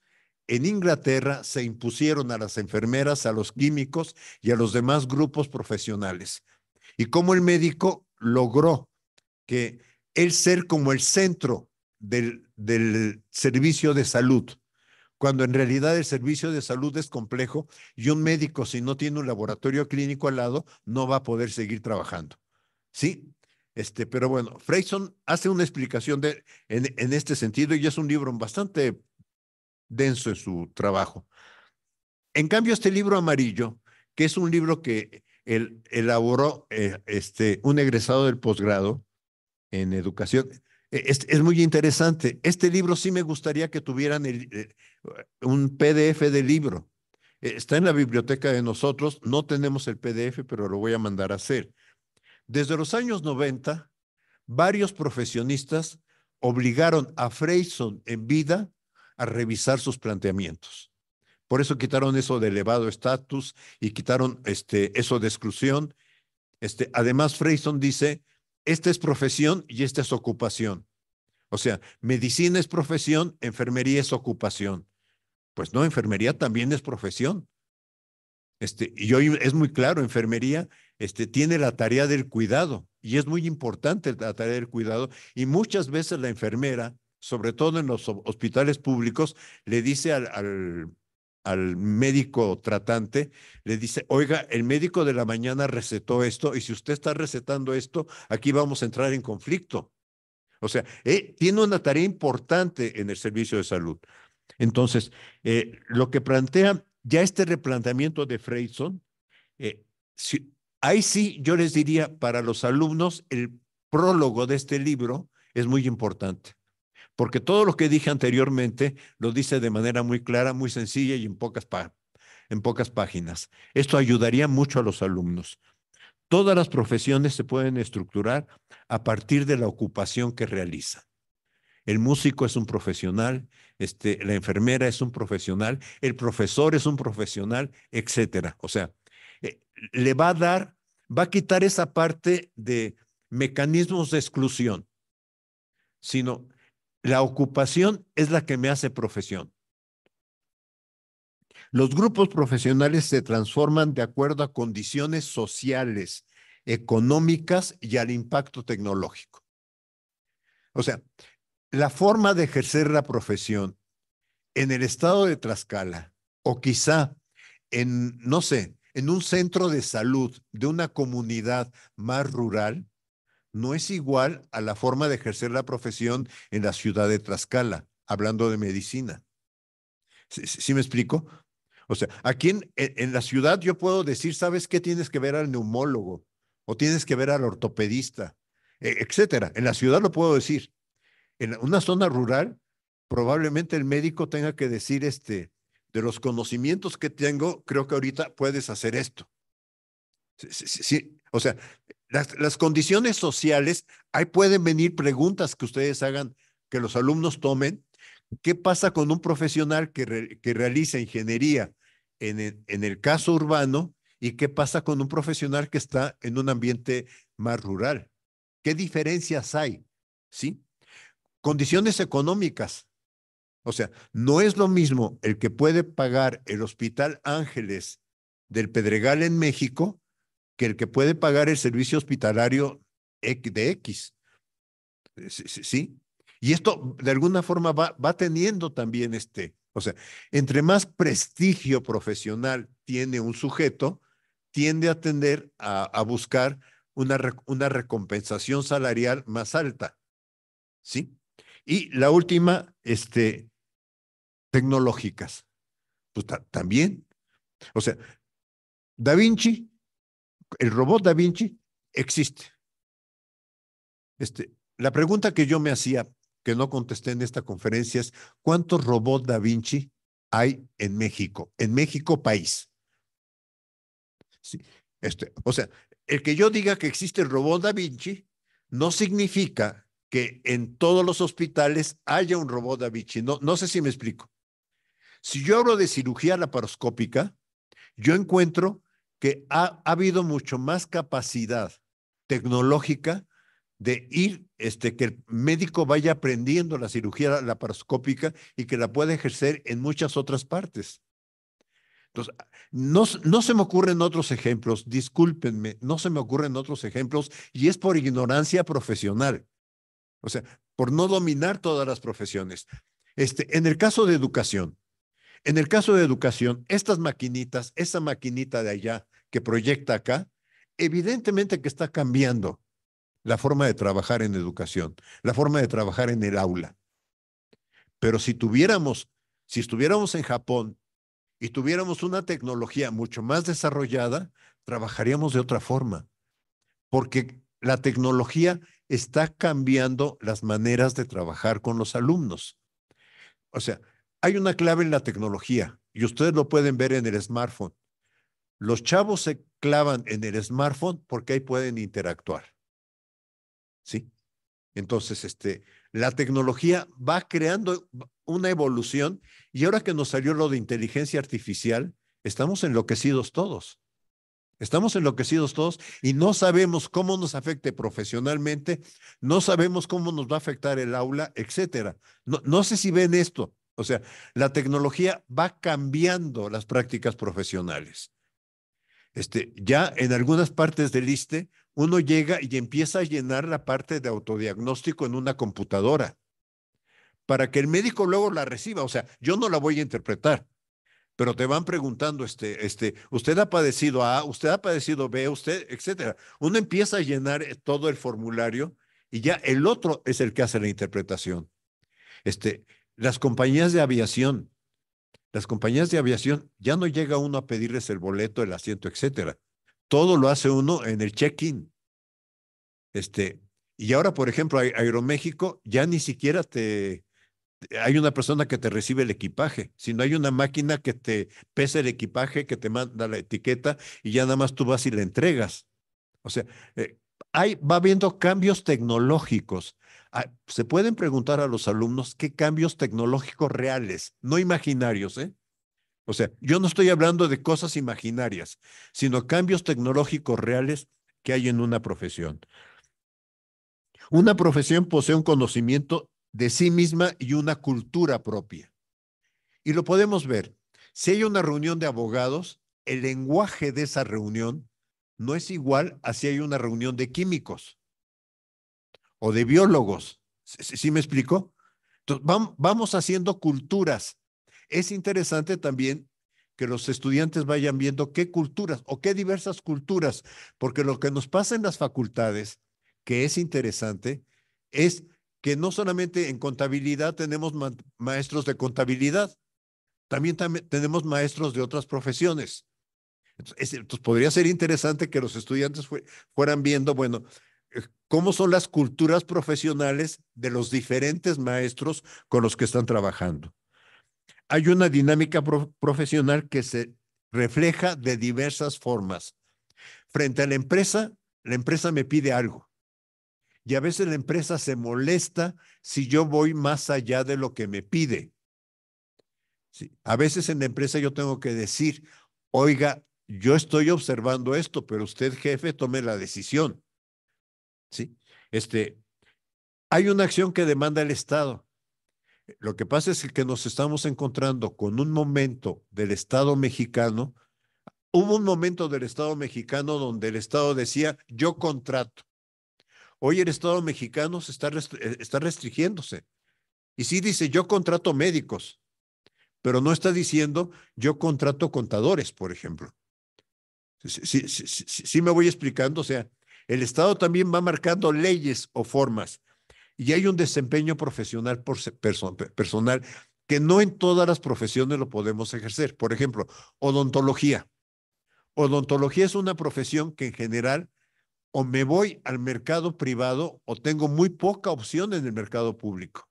en Inglaterra se impusieron a las enfermeras, a los químicos y a los demás grupos profesionales. Y cómo el médico logró que él ser como el centro del, del servicio de salud, cuando en realidad el servicio de salud es complejo y un médico si no tiene un laboratorio clínico al lado no va a poder seguir trabajando. ¿Sí? Este, pero bueno, Freyson hace una explicación de, en, este sentido y es un libro bastante denso en su trabajo. En cambio, este libro amarillo, que es un libro que elaboró eh, este, un egresado del posgrado en educación, e, es, muy interesante. Este libro sí me gustaría que tuvieran eh, un PDF del libro. Eh, está en la biblioteca de nosotros, no tenemos el PDF, pero lo voy a mandar a hacer. Desde los años 90, varios profesionistas obligaron a Freyson en vida a revisar sus planteamientos. Por eso quitaron eso de elevado estatus y quitaron este, eso de exclusión. Este, además, Freyson dice, esta es profesión y esta es ocupación. O sea, medicina es profesión, enfermería es ocupación. Pues no, enfermería también es profesión. Este, y hoy es muy claro, enfermería este, tiene la tarea del cuidado y es muy importante la tarea del cuidado y muchas veces la enfermera, sobre todo en los hospitales públicos, le dice al, médico tratante, le dice, oiga, el médico de la mañana recetó esto y si usted está recetando esto, aquí vamos a entrar en conflicto. O sea, eh, tiene una tarea importante en el servicio de salud. Entonces, eh, lo que plantea ya este replanteamiento de Freidson, eh, Ahí sí, yo les diría para los alumnos, el prólogo de este libro es muy importante, porque todo lo que dije anteriormente lo dice de manera muy clara, muy sencilla y en pocas, páginas. Esto ayudaría mucho a los alumnos. Todas las profesiones se pueden estructurar a partir de la ocupación que realiza. El músico es un profesional, este, la enfermera es un profesional, el profesor es un profesional, etcétera. O sea, le va a dar, va a quitar esa parte de mecanismos de exclusión, sino la ocupación es la que me hace profesión. Los grupos profesionales se transforman de acuerdo a condiciones sociales, económicas y al impacto tecnológico. O sea, la forma de ejercer la profesión en el estado de trascala o quizá en, no sé, en un centro de salud de una comunidad más rural no es igual a la forma de ejercer la profesión en la ciudad de Tlaxcala, hablando de medicina. ¿Sí, me explico? O sea, aquí en, en, la ciudad yo puedo decir, ¿sabes qué? Tienes que ver al neumólogo o tienes que ver al ortopedista, e, etcétera. En la ciudad lo puedo decir. En una zona rural, probablemente el médico tenga que decir, este, de los conocimientos que tengo, creo que ahorita puedes hacer esto. Sí, O sea, las, condiciones sociales, ahí pueden venir preguntas que ustedes hagan, que los alumnos tomen. ¿Qué pasa con un profesional que, realiza ingeniería en el, en el caso urbano y qué pasa con un profesional que está en un ambiente más rural? ¿Qué diferencias hay? ¿Sí? Condiciones económicas. O sea, no es lo mismo el que puede pagar el Hospital Ángeles del Pedregal en México que el que puede pagar el servicio hospitalario de X. Eh, ¿Sí? Y esto de alguna forma va, teniendo también este, o sea, entre más prestigio profesional tiene un sujeto, tiende a tender a, buscar una, una recompensación salarial más alta. ¿Sí? Y la última, este, tecnológicas. Pues, también. O sea, Da Vinci, el robot Da Vinci existe. Este, la pregunta que yo me hacía, que no contesté en esta conferencia, es ¿cuántos robots Da Vinci hay en México? En México país. Sí, este, o sea, el que yo diga que existe el robot Da Vinci no significa que en todos los hospitales haya un robot Da Vinci. No, no sé si me explico. Si yo hablo de cirugía laparoscópica, yo encuentro que ha, ha habido mucho más capacidad tecnológica de ir, este, que el médico vaya aprendiendo la cirugía laparoscópica y que la pueda ejercer en muchas otras partes. Entonces, no, no, se me ocurren otros ejemplos, discúlpenme, no se me ocurren otros ejemplos y es por ignorancia profesional, o sea, por no dominar todas las profesiones. Este, en el caso de educación, en el caso de educación, estas maquinitas, esa maquinita de allá que proyecta acá, evidentemente que está cambiando la forma de trabajar en educación, la forma de trabajar en el aula. Pero si tuviéramos, si estuviéramos en Japón y tuviéramos una tecnología mucho más desarrollada, trabajaríamos de otra forma, porque la tecnología está cambiando las maneras de trabajar con los alumnos. O sea, hay una clave en la tecnología y ustedes lo pueden ver en el smartphone. Los chavos se clavan en el smartphone porque ahí pueden interactuar. ¿Sí? Entonces, este, la tecnología va creando una evolución y ahora que nos salió lo de inteligencia artificial, estamos enloquecidos todos. Estamos enloquecidos todos y no sabemos cómo nos afecte profesionalmente, no sabemos cómo nos va a afectar el aula, etcétera. No, no sé si ven esto, o sea, la tecnología va cambiando las prácticas profesionales. Este, ya en algunas partes del ISTE, uno llega y empieza a llenar la parte de autodiagnóstico en una computadora para que el médico luego la reciba. O sea, yo no la voy a interpretar, pero te van preguntando, este, este, usted ha padecido A, usted ha padecido B, usted, etcétera. Uno empieza a llenar eh, todo el formulario y ya el otro es el que hace la interpretación. Este, las compañías de aviación, las compañías de aviación ya no llega uno a pedirles el boleto, el asiento, etcétera. Todo lo hace uno en el check-in. Este, y ahora, por ejemplo, Aeroméxico ya ni siquiera te hay una persona que te recibe el equipaje, sino hay una máquina que te pesa el equipaje, que te manda la etiqueta y ya nada más tú vas y le entregas. O sea, eh, hay, va habiendo cambios tecnológicos Ah, se pueden preguntar a los alumnos qué cambios tecnológicos reales, no imaginarios, ¿eh? O sea, yo no estoy hablando de cosas imaginarias, sino cambios tecnológicos reales que hay en una profesión. Una profesión posee un conocimiento de sí misma y una cultura propia. Y lo podemos ver. Si hay una reunión de abogados, el lenguaje de esa reunión no es igual a si hay una reunión de químicos o de biólogos. ¿Sí, me explico? Entonces, vamos haciendo culturas. Es interesante también que los estudiantes vayan viendo qué culturas o qué diversas culturas, porque lo que nos pasa en las facultades, que es interesante, es que no solamente en contabilidad tenemos maestros de contabilidad, también tenemos maestros de otras profesiones. Entonces, podría ser interesante que los estudiantes fueran viendo, bueno, cómo son las culturas profesionales de los diferentes maestros con los que están trabajando. Hay una dinámica profesional que se refleja de diversas formas. Frente a la empresa, la empresa me pide algo. Y a veces la empresa se molesta si yo voy más allá de lo que me pide. Sí. A veces en la empresa yo tengo que decir, oiga, yo estoy observando esto, pero usted jefe tome la decisión. ¿sí? Este, hay una acción que demanda el Estado. Lo que pasa es que nos estamos encontrando con un momento del Estado mexicano. Hubo un momento del Estado mexicano donde el Estado decía, yo contrato. Hoy el Estado mexicano se está, eh, restringiéndose. Y sí dice, yo contrato médicos, pero no está diciendo, yo contrato contadores, por ejemplo. Sí, sí me voy explicando, o sea, el Estado también va marcando leyes o formas y hay un desempeño profesional personal que no en todas las profesiones lo podemos ejercer. Por ejemplo, odontología. Odontología es una profesión que en general o me voy al mercado privado o tengo muy poca opción en el mercado público.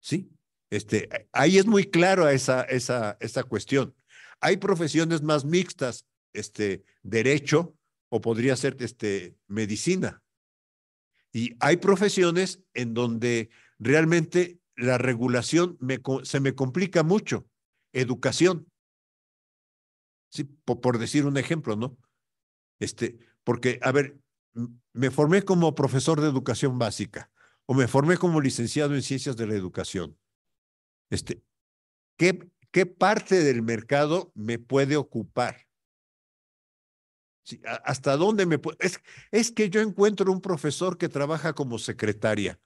¿Sí? Este, ahí es muy claro esa, esa cuestión. Hay profesiones más mixtas, este, derecho, o podría ser este, medicina. Y hay profesiones en donde realmente la regulación se me complica mucho. Educación. Sí, por, decir un ejemplo, ¿no? Este, porque, a ver, me formé como profesor de educación básica o me formé como licenciado en ciencias de la educación. Este, ¿Qué parte del mercado me puede ocupar? ¿Hasta dónde me puedo? Es, que yo encuentro un profesor que trabaja como secretaria.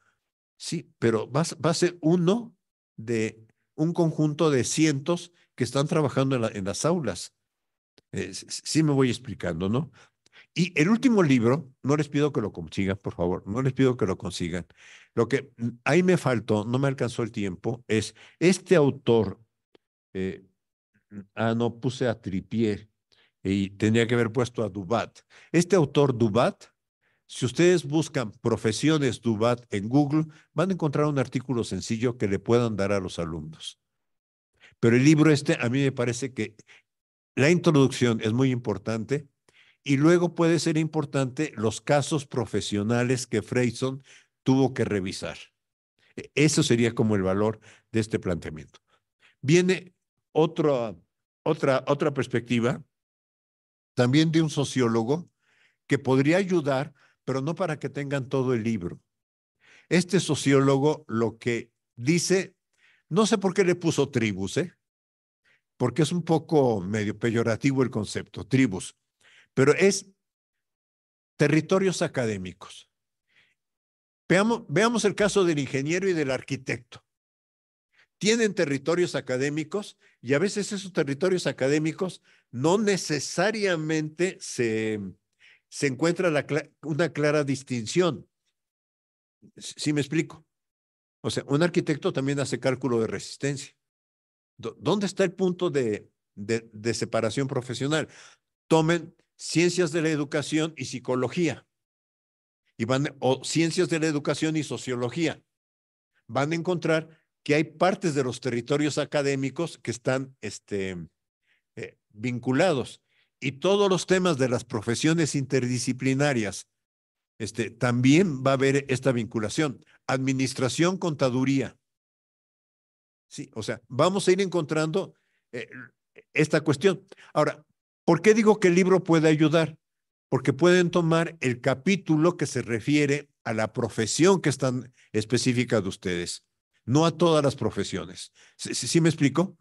Sí, pero va, va a ser uno de un conjunto de cientos que están trabajando en, las aulas. Eh, sí me voy explicando, ¿no? Y el último libro, no les pido que lo consigan, por favor, no les pido que lo consigan. Lo que ahí me faltó, no me alcanzó el tiempo, es este autor, eh, ah, no, puse a Tripié, y tendría que haber puesto a Dubat. Este autor Dubat, si ustedes buscan profesiones Dubat en Google, van a encontrar un artículo sencillo que le puedan dar a los alumnos. Pero el libro este a mí me parece que la introducción es muy importante y luego puede ser importante los casos profesionales que Freyson tuvo que revisar. E, eso sería como el valor de este planteamiento. Viene otra, otra, otra perspectiva también de un sociólogo, que podría ayudar, pero no para que tengan todo el libro. Este sociólogo lo que dice, no sé por qué le puso tribus, ¿eh? porque es un poco medio peyorativo el concepto, tribus, pero es territorios académicos. Veamos, veamos el caso del ingeniero y del arquitecto. Tienen territorios académicos y a veces esos territorios académicos no necesariamente se, encuentra una clara distinción. ¿Sí me explico? O sea, un arquitecto también hace cálculo de resistencia. ¿Dónde está el punto de, separación profesional? Tomen ciencias de la educación y psicología. Y van, o ciencias de la educación y sociología. Van a encontrar que hay partes de los territorios académicos que están este, vinculados. Y todos los temas de las profesiones interdisciplinarias, este, también va a haber esta vinculación. Administración, contaduría. Sí, o sea, vamos a ir encontrando eh, esta cuestión. Ahora, ¿por qué digo que el libro puede ayudar? Porque pueden tomar el capítulo que se refiere a la profesión que están específica de ustedes, no a todas las profesiones. sí me explico?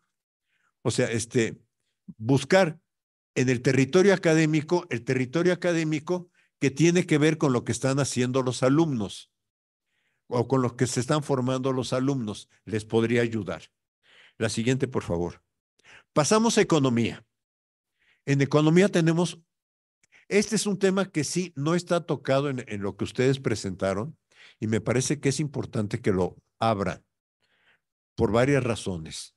O sea, este, buscar en el territorio académico, el territorio académico que tiene que ver con lo que están haciendo los alumnos o con lo que se están formando los alumnos, les podría ayudar. La siguiente, por favor. Pasamos a economía. En economía tenemos, este es un tema que sí no está tocado en lo que ustedes presentaron y me parece que es importante que lo abran por varias razones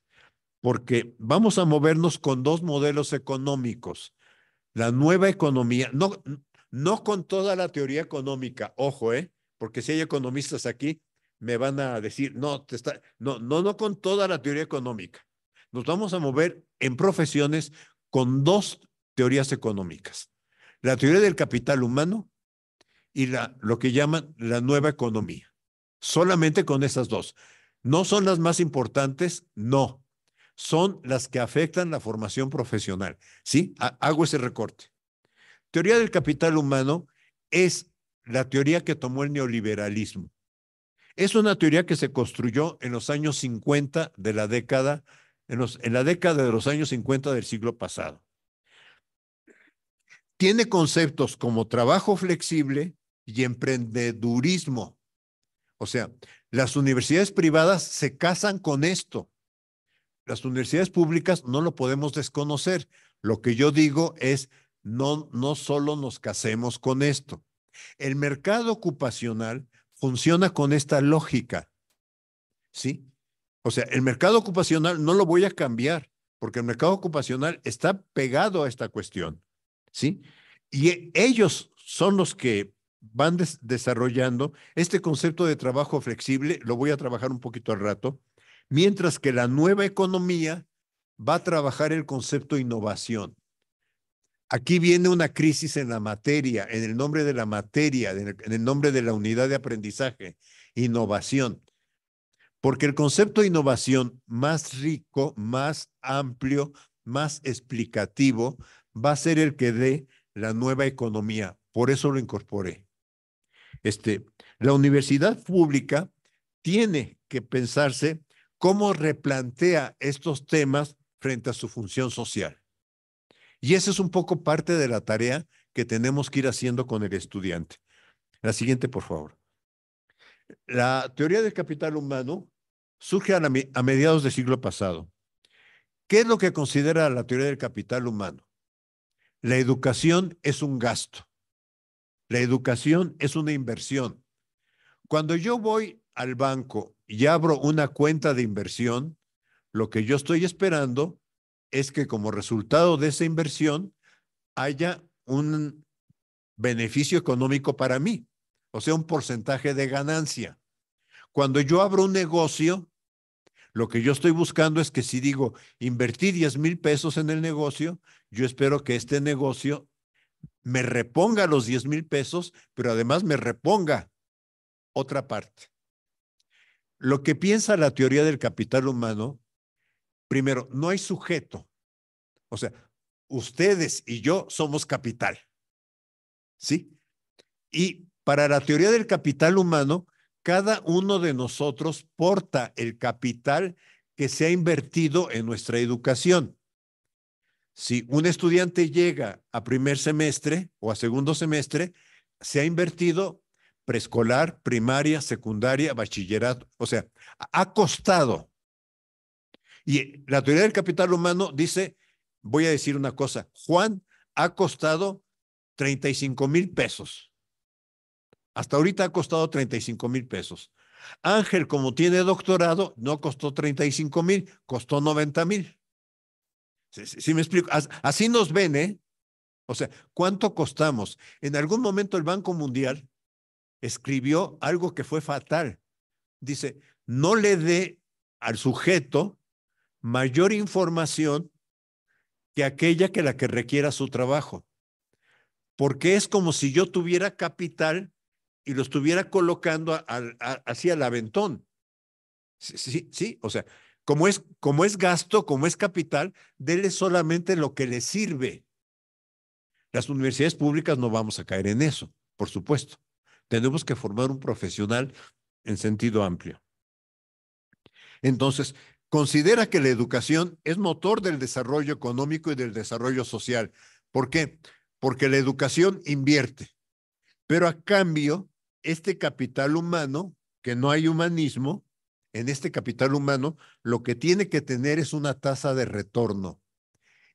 porque vamos a movernos con dos modelos económicos. La nueva economía, no, no con toda la teoría económica, ojo, ¿eh? porque si hay economistas aquí, me van a decir, no, te no, no, no con toda la teoría económica. Nos vamos a mover en profesiones con dos teorías económicas. La teoría del capital humano y la, lo que llaman la nueva economía. Solamente con esas dos. ¿No son las más importantes? No son las que afectan la formación profesional. ¿Sí? Hago ese recorte. Teoría del capital humano es la teoría que tomó el neoliberalismo. Es una teoría que se construyó en los años 50 de la década, en, los, en la década de los años 50 del siglo pasado. Tiene conceptos como trabajo flexible y emprendedurismo. O sea, las universidades privadas se casan con esto las universidades públicas no lo podemos desconocer. Lo que yo digo es, no, no solo nos casemos con esto. El mercado ocupacional funciona con esta lógica. ¿Sí? O sea, el mercado ocupacional no lo voy a cambiar, porque el mercado ocupacional está pegado a esta cuestión. ¿Sí? Y ellos son los que van desarrollando este concepto de trabajo flexible, lo voy a trabajar un poquito al rato, mientras que la nueva economía va a trabajar el concepto innovación. Aquí viene una crisis en la materia, en el nombre de la materia, en el nombre de la unidad de aprendizaje, innovación. Porque el concepto de innovación más rico, más amplio, más explicativo, va a ser el que dé la nueva economía. Por eso lo incorporé. Este, la universidad pública tiene que pensarse cómo replantea estos temas frente a su función social. Y esa es un poco parte de la tarea que tenemos que ir haciendo con el estudiante. La siguiente, por favor. La teoría del capital humano surge a, mediados del siglo pasado. ¿Qué es lo que considera la teoría del capital humano? La educación es un gasto. La educación es una inversión. Cuando yo voy al banco y abro una cuenta de inversión, lo que yo estoy esperando es que como resultado de esa inversión haya un beneficio económico para mí, o sea, un porcentaje de ganancia. Cuando yo abro un negocio, lo que yo estoy buscando es que si digo, invertí 10 mil pesos en el negocio, yo espero que este negocio me reponga los 10 mil pesos, pero además me reponga otra parte. Lo que piensa la teoría del capital humano, primero, no hay sujeto. O sea, ustedes y yo somos capital. ¿Sí? Y para la teoría del capital humano, cada uno de nosotros porta el capital que se ha invertido en nuestra educación. Si un estudiante llega a primer semestre o a segundo semestre, se ha invertido preescolar, primaria, secundaria, bachillerato. O sea, ha costado. Y la teoría del capital humano dice, voy a decir una cosa, Juan ha costado 35 mil pesos. Hasta ahorita ha costado 35 mil pesos. Ángel, como tiene doctorado, no costó 35 mil, costó 90 mil. Si, me explico, así nos ven, ¿eh? O sea, ¿cuánto costamos? En algún momento el Banco Mundial escribió algo que fue fatal. Dice, no le dé al sujeto mayor información que aquella que la que requiera su trabajo. Porque es como si yo tuviera capital y lo estuviera colocando así al hacia aventón. Sí, sí, o sea, como es, como es gasto, como es capital, dele solamente lo que le sirve. Las universidades públicas no vamos a caer en eso, por supuesto. Tenemos que formar un profesional en sentido amplio. Entonces, considera que la educación es motor del desarrollo económico y del desarrollo social. ¿Por qué? Porque la educación invierte, pero a cambio, este capital humano, que no hay humanismo, en este capital humano lo que tiene que tener es una tasa de retorno.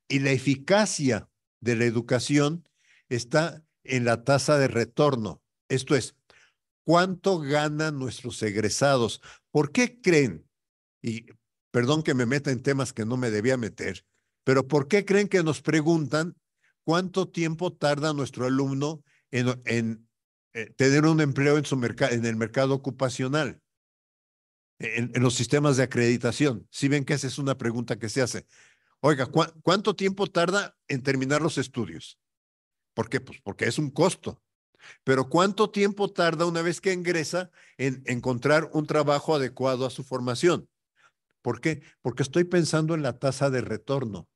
Y la eficacia de la educación está en la tasa de retorno. Esto es, ¿cuánto ganan nuestros egresados? ¿Por qué creen? Y perdón que me meta en temas que no me debía meter, pero ¿por qué creen que nos preguntan cuánto tiempo tarda nuestro alumno en, eh, tener un empleo en, el mercado ocupacional? En, los sistemas de acreditación. Si ven que esa es una pregunta que se hace. Oiga, ¿cuánto tiempo tarda en terminar los estudios? ¿Por qué? Pues porque es un costo. Pero ¿cuánto tiempo tarda una vez que ingresa en encontrar un trabajo adecuado a su formación? ¿Por qué? Porque estoy pensando en la tasa de retorno.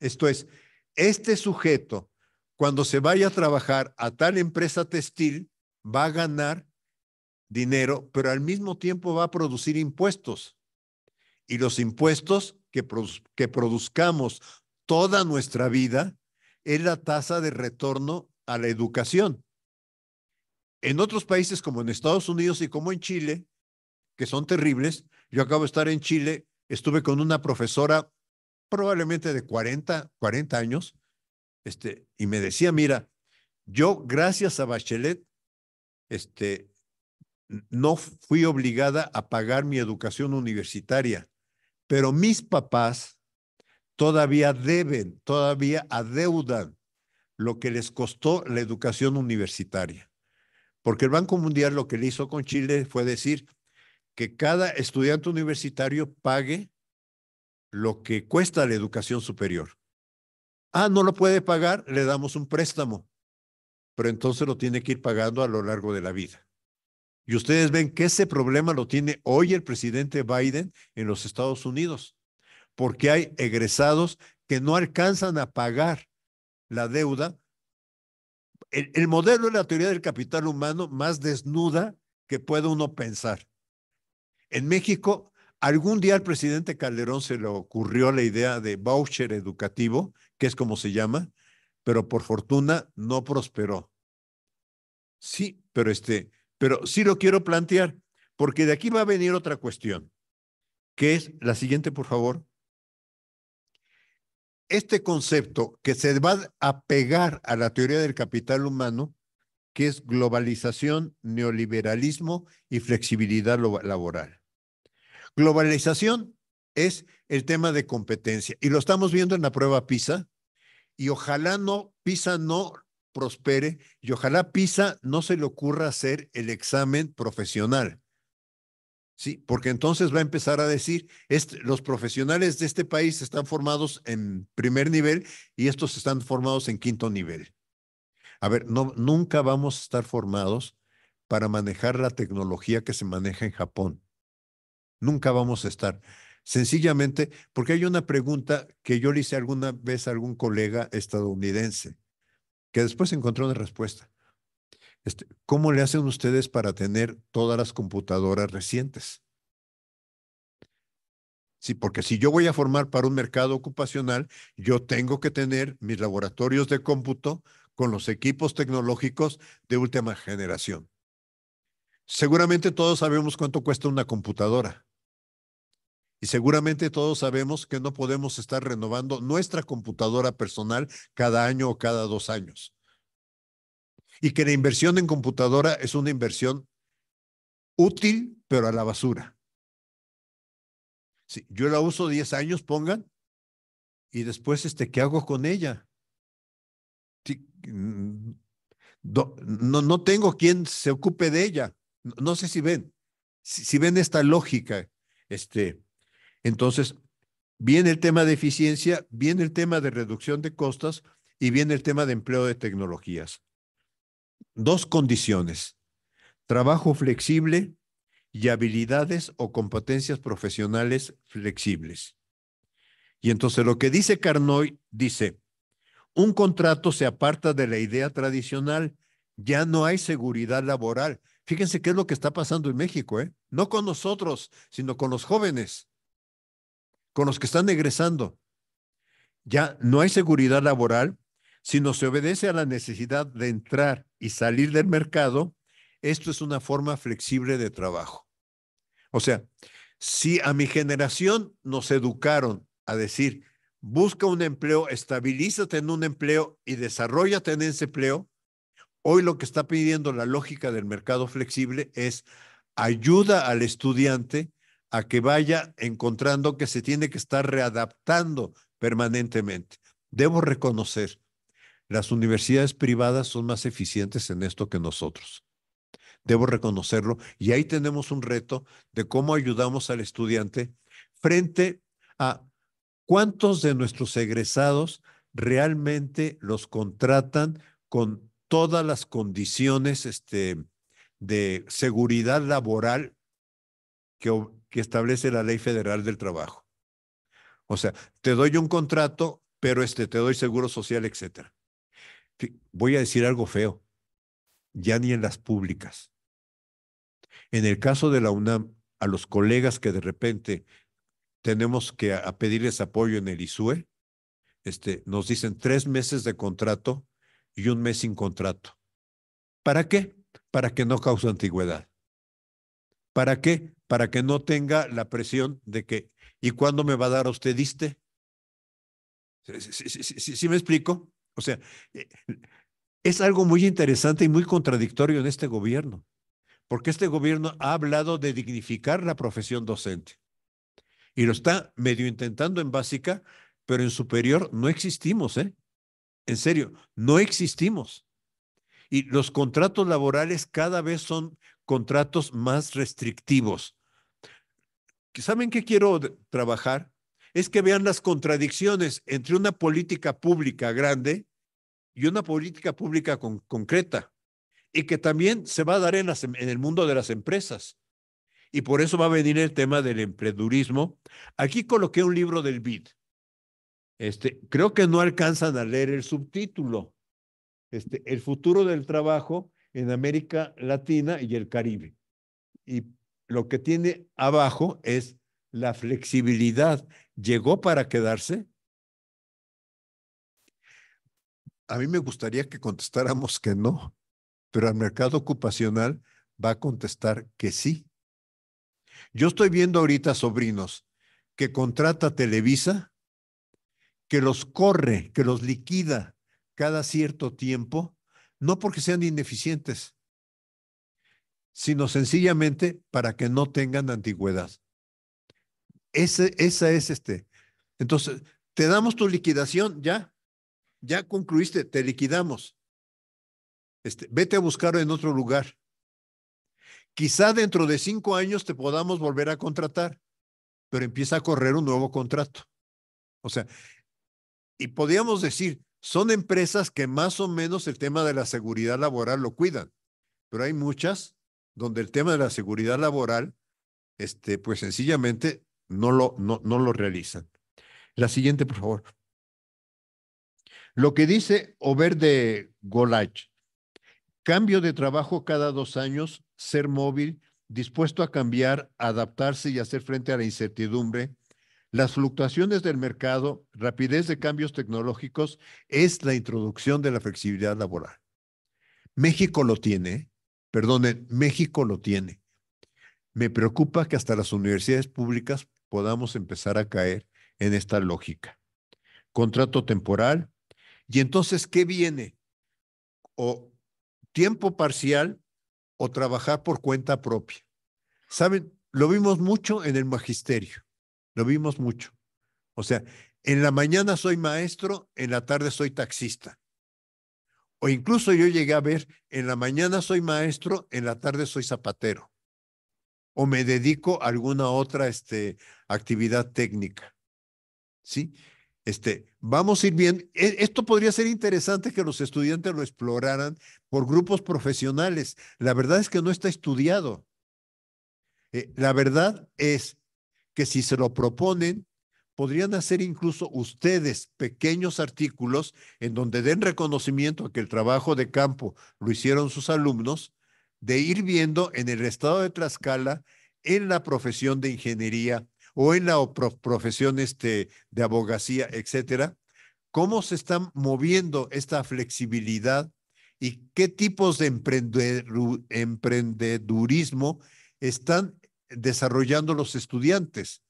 Esto es, este sujeto, cuando se vaya a trabajar a tal empresa textil, va a ganar dinero, pero al mismo tiempo va a producir impuestos. Y los impuestos que, produzcamos toda nuestra vida es la tasa de retorno a la educación. En otros países como en Estados Unidos y como en Chile, que son terribles, yo acabo de estar en Chile, estuve con una profesora probablemente de 40, 40 años, este, y me decía, mira, yo gracias a Bachelet, este, no fui obligada a pagar mi educación universitaria, pero mis papás todavía deben, todavía adeudan lo que les costó la educación universitaria. Porque el Banco Mundial lo que le hizo con Chile fue decir que cada estudiante universitario pague lo que cuesta la educación superior. Ah, no lo puede pagar, le damos un préstamo, pero entonces lo tiene que ir pagando a lo largo de la vida. Y ustedes ven que ese problema lo tiene hoy el presidente Biden en los Estados Unidos, porque hay egresados que no alcanzan a pagar la deuda el, modelo de la teoría del capital humano más desnuda que puede uno pensar. En México, algún día al presidente Calderón se le ocurrió la idea de voucher educativo, que es como se llama, pero por fortuna no prosperó. Sí, pero este, pero sí lo quiero plantear, porque de aquí va a venir otra cuestión, que es la siguiente, por favor este concepto que se va a pegar a la teoría del capital humano, que es globalización, neoliberalismo y flexibilidad laboral. Globalización es el tema de competencia y lo estamos viendo en la prueba PISA y ojalá no PISA no prospere y ojalá PISA no se le ocurra hacer el examen profesional Sí, porque entonces va a empezar a decir, los profesionales de este país están formados en primer nivel y estos están formados en quinto nivel. A ver, nunca vamos a estar formados para manejar la tecnología que se maneja en Japón. Nunca vamos a estar. Sencillamente, porque hay una pregunta que yo le hice alguna vez a algún colega estadounidense, que después encontró una respuesta. Este, ¿Cómo le hacen ustedes para tener todas las computadoras recientes? Sí, porque si yo voy a formar para un mercado ocupacional, yo tengo que tener mis laboratorios de cómputo con los equipos tecnológicos de última generación. Seguramente todos sabemos cuánto cuesta una computadora. Y seguramente todos sabemos que no podemos estar renovando nuestra computadora personal cada año o cada dos años y que la inversión en computadora es una inversión útil, pero a la basura. yo la uso 10 años, pongan, y después, este, ¿qué hago con ella? Mm, no, tengo quien se ocupe de ella. No, sé si ven, si, si, ven esta lógica. Este, entonces, viene el tema de eficiencia, viene el tema de reducción de costas y viene el tema de empleo de tecnologías dos condiciones, trabajo flexible y habilidades o competencias profesionales flexibles. Y entonces lo que dice Carnoy dice, un contrato se aparta de la idea tradicional, ya no hay seguridad laboral. Fíjense qué es lo que está pasando en México, ¿eh? no con nosotros, sino con los jóvenes, con los que están egresando. Ya no hay seguridad laboral si no se obedece a la necesidad de entrar y salir del mercado, esto es una forma flexible de trabajo. O sea, si a mi generación nos educaron a decir, busca un empleo, estabilízate en un empleo y desarrollate en ese empleo, hoy lo que está pidiendo la lógica del mercado flexible es ayuda al estudiante a que vaya encontrando que se tiene que estar readaptando permanentemente. Debo reconocer las universidades privadas son más eficientes en esto que nosotros. Debo reconocerlo. Y ahí tenemos un reto de cómo ayudamos al estudiante frente a cuántos de nuestros egresados realmente los contratan con todas las condiciones este, de seguridad laboral que, establece la Ley Federal del Trabajo. O sea, te doy un contrato, pero este, te doy seguro social, etcétera voy a decir algo feo, ya ni en las públicas. En el caso de la UNAM, a los colegas que de repente tenemos que a pedirles apoyo en el ISUE, este, nos dicen tres meses de contrato y un mes sin contrato. ¿Para qué? Para que no cause antigüedad. ¿Para qué? Para que no tenga la presión de que, ¿y cuándo me va a dar a usted diste? sí me explico? O sea, eh, es algo muy interesante y muy contradictorio en este gobierno, porque este gobierno ha hablado de dignificar la profesión docente y lo está medio intentando en básica, pero en superior no existimos, ¿eh? En serio, no existimos. Y los contratos laborales cada vez son contratos más restrictivos. ¿Saben qué quiero trabajar? es que vean las contradicciones entre una política pública grande y una política pública concreta, y que también se va a dar en, en el mundo de las empresas. Y por eso va a venir el tema del emprendurismo. Aquí coloqué un libro del BID. Este, creo que no alcanzan a leer el subtítulo. Este, el futuro del trabajo en América Latina y el Caribe. Y lo que tiene abajo es la flexibilidad llegó para quedarse? A mí me gustaría que contestáramos que no, pero el mercado ocupacional va a contestar que sí. Yo estoy viendo ahorita sobrinos que contrata Televisa, que los corre, que los liquida cada cierto tiempo, no porque sean ineficientes, sino sencillamente para que no tengan antigüedad esa es este. Entonces, te damos tu liquidación, ya. Ya concluiste, te liquidamos. Este, vete a buscar en otro lugar. Quizá dentro de cinco años te podamos volver a contratar, pero empieza a correr un nuevo contrato. O sea, y podríamos decir, son empresas que más o menos el tema de la seguridad laboral lo cuidan, pero hay muchas donde el tema de la seguridad laboral, este, pues sencillamente no lo, no, lo realizan. La siguiente, por favor. Lo que dice Ober de Golach, cambio de trabajo cada dos años, ser móvil, dispuesto a cambiar, adaptarse y hacer frente a la incertidumbre, las fluctuaciones del mercado, rapidez de cambios tecnológicos, es la introducción de la flexibilidad laboral. México lo tiene, perdonen, México lo tiene. Me preocupa que hasta las universidades públicas podamos empezar a caer en esta lógica. Contrato temporal. Y entonces, ¿qué viene? O tiempo parcial o trabajar por cuenta propia. Saben, lo vimos mucho en el magisterio, lo vimos mucho. O sea, en la mañana soy maestro, en la tarde soy taxista. O incluso yo llegué a ver, en la mañana soy maestro, en la tarde soy zapatero o me dedico a alguna otra este, actividad técnica. ¿Sí? Este, vamos a ir bien. E, esto podría ser interesante que los estudiantes lo exploraran por grupos profesionales. La verdad es que no está estudiado. Eh, la verdad es que si se lo proponen, podrían hacer incluso ustedes pequeños artículos en donde den reconocimiento a que el trabajo de campo lo hicieron sus alumnos de ir viendo en el estado de Tlaxcala, en la profesión de ingeniería o en la profesión este, de abogacía, etcétera, cómo se está moviendo esta flexibilidad y qué tipos de emprendedurismo están desarrollando los estudiantes.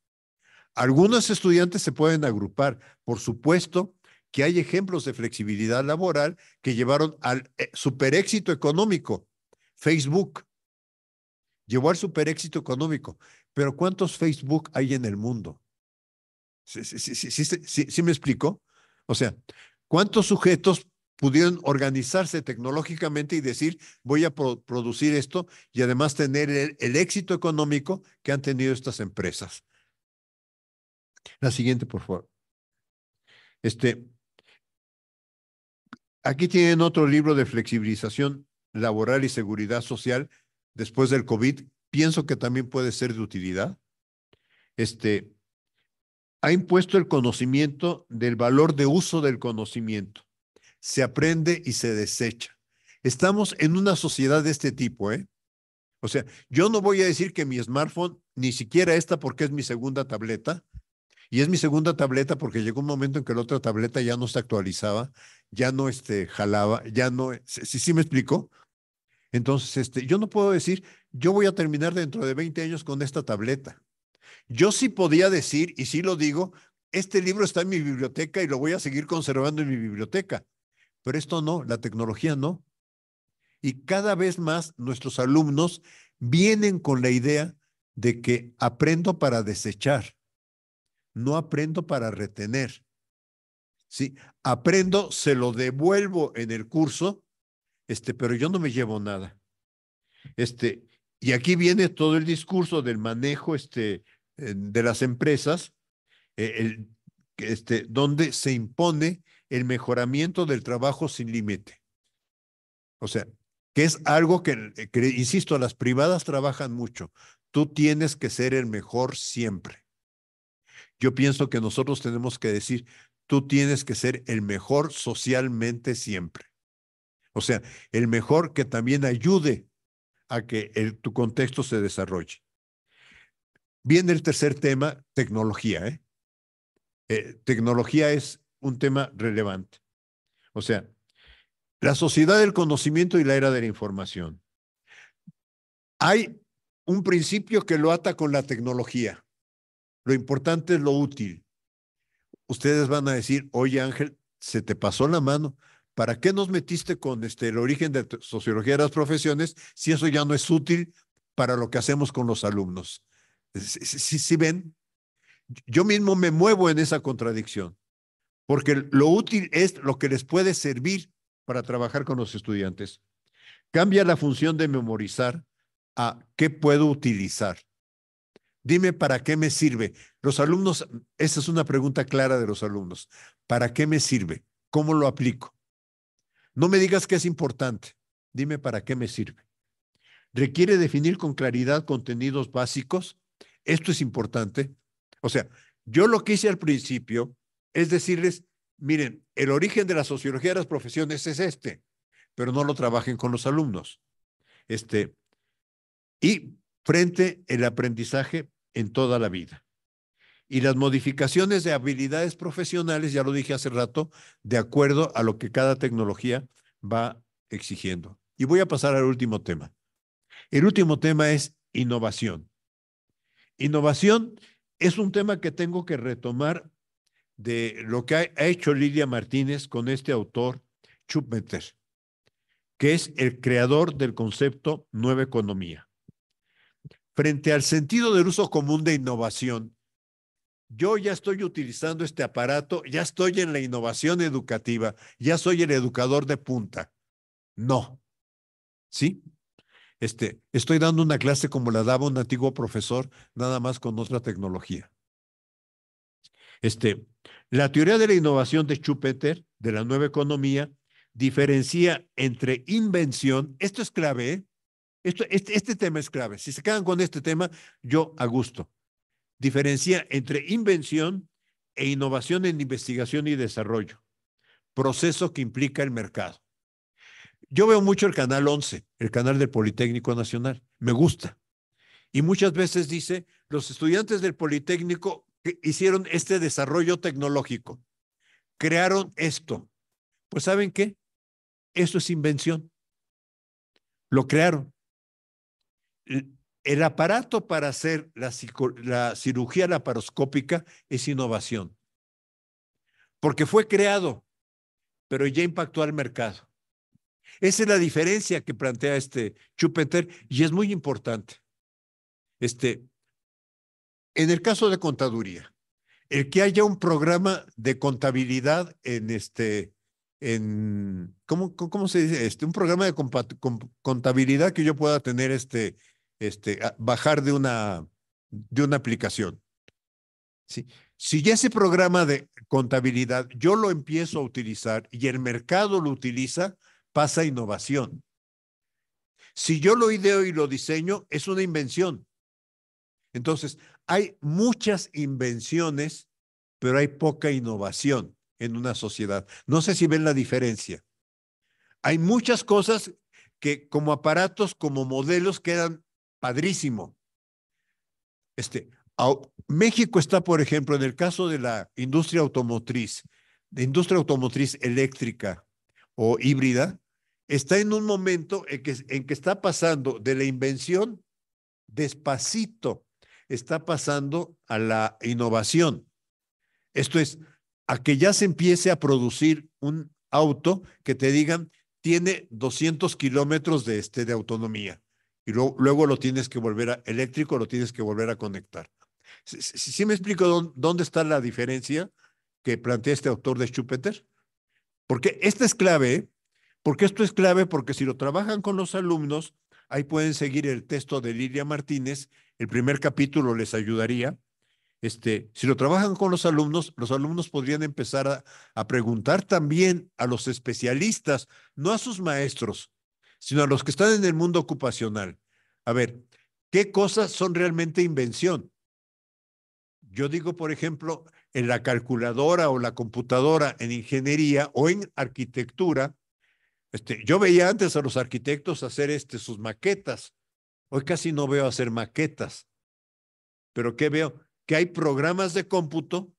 Algunos estudiantes se pueden agrupar, por supuesto que hay ejemplos de flexibilidad laboral que llevaron al eh, superéxito económico, Facebook llevó al super éxito económico, pero ¿cuántos Facebook hay en el mundo? ¿Sí, sí, me explico? O sea, ¿cuántos sujetos pudieron organizarse tecnológicamente y decir, voy a producir esto y además tener el, el éxito económico que han tenido estas empresas? La siguiente, por favor. Este, aquí tienen otro libro de flexibilización laboral y seguridad social después del COVID, pienso que también puede ser de utilidad. Este, ha impuesto el conocimiento del valor de uso del conocimiento. Se aprende y se desecha. Estamos en una sociedad de este tipo, ¿eh? O sea, yo no voy a decir que mi smartphone, ni siquiera esta porque es mi segunda tableta, y es mi segunda tableta porque llegó un momento en que la otra tableta ya no se actualizaba, ya no este, jalaba, ya no, sí, sí me explico, entonces, este, yo no puedo decir, yo voy a terminar dentro de 20 años con esta tableta. Yo sí podía decir, y sí lo digo, este libro está en mi biblioteca y lo voy a seguir conservando en mi biblioteca. Pero esto no, la tecnología no. Y cada vez más nuestros alumnos vienen con la idea de que aprendo para desechar, no aprendo para retener. Sí, aprendo, se lo devuelvo en el curso este, pero yo no me llevo nada. Este, y aquí viene todo el discurso del manejo este, de las empresas, eh, este, donde se impone el mejoramiento del trabajo sin límite. O sea, que es algo que, eh, que, insisto, las privadas trabajan mucho. Tú tienes que ser el mejor siempre. Yo pienso que nosotros tenemos que decir, tú tienes que ser el mejor socialmente siempre. O sea, el mejor que también ayude a que tu contexto se desarrolle. Viene el tercer tema, tecnología. ¿eh? Eh, tecnología es un tema relevante. O sea, la sociedad del conocimiento y la era de la información. Hay un principio que lo ata con la tecnología. Lo importante es lo útil. Ustedes van a decir, oye Ángel, se te pasó la mano. ¿Para qué nos metiste con este, el origen de sociología de las profesiones si eso ya no es útil para lo que hacemos con los alumnos? Si ven, yo mismo me muevo en esa contradicción, porque lo útil es lo que les puede servir para trabajar con los estudiantes. Cambia la función de memorizar a qué puedo utilizar. Dime para qué me sirve. Los alumnos, esa es una pregunta clara de los alumnos. ¿Para qué me sirve? ¿Cómo lo aplico? No me digas que es importante, dime para qué me sirve. Requiere definir con claridad contenidos básicos. Esto es importante. O sea, yo lo que hice al principio es decirles, miren, el origen de la sociología de las profesiones es este, pero no lo trabajen con los alumnos. Este, y frente el aprendizaje en toda la vida y las modificaciones de habilidades profesionales, ya lo dije hace rato, de acuerdo a lo que cada tecnología va exigiendo. Y voy a pasar al último tema. El último tema es innovación. Innovación es un tema que tengo que retomar de lo que ha hecho Lidia Martínez con este autor, Chupmeter, que es el creador del concepto nueva economía. Frente al sentido del uso común de innovación, yo ya estoy utilizando este aparato, ya estoy en la innovación educativa, ya soy el educador de punta. No. ¿Sí? Este, estoy dando una clase como la daba un antiguo profesor, nada más con otra tecnología. Este, la teoría de la innovación de Schumpeter, de la nueva economía, diferencia entre invención, esto es clave, ¿eh? esto, este, este tema es clave. Si se quedan con este tema, yo a gusto diferencia entre invención e innovación en investigación y desarrollo, proceso que implica el mercado. Yo veo mucho el canal 11, el canal del Politécnico Nacional, me gusta. Y muchas veces dice, los estudiantes del Politécnico hicieron este desarrollo tecnológico, crearon esto. Pues ¿saben qué? Eso es invención. Lo crearon el aparato para hacer la, cirugía laparoscópica es innovación, porque fue creado, pero ya impactó al mercado. Esa es la diferencia que plantea este Chupeter y es muy importante. Este, en el caso de contaduría, el que haya un programa de contabilidad en este, en, ¿cómo, cómo se dice? Este, un programa de contabilidad que yo pueda tener este, este, bajar de una, aplicación. Si ya ese programa de contabilidad yo lo empiezo a utilizar y el mercado lo utiliza, pasa innovación. Si yo lo ideo y lo diseño, es una invención. Entonces, hay muchas invenciones, pero hay poca innovación en una sociedad. No sé si ven la diferencia. Hay muchas cosas que como aparatos, como modelos, quedan padrísimo. Este, México está, por ejemplo, en el caso de la industria automotriz, de industria automotriz eléctrica o híbrida, está en un momento en que, en que está pasando de la invención despacito, está pasando a la innovación. Esto es, a que ya se empiece a producir un auto que te digan tiene 200 kilómetros de, este, de autonomía y luego, lo tienes que volver a eléctrico, lo tienes que volver a conectar. Si, me explico dónde, está la diferencia que plantea este autor de Schumpeter, porque esta es clave, porque esto es clave, porque si lo trabajan con los alumnos, ahí pueden seguir el texto de Lilia Martínez, el primer capítulo les ayudaría. Este, si lo trabajan con los alumnos, los alumnos podrían empezar a preguntar también a los especialistas, no a sus maestros, sino a los que están en el mundo ocupacional. A ver, ¿qué cosas son realmente invención? Yo digo, por ejemplo, en la calculadora o la computadora, en ingeniería o en arquitectura, este, yo veía antes a los arquitectos hacer este, sus maquetas. Hoy casi no veo hacer maquetas. Pero ¿qué veo? Que hay programas de cómputo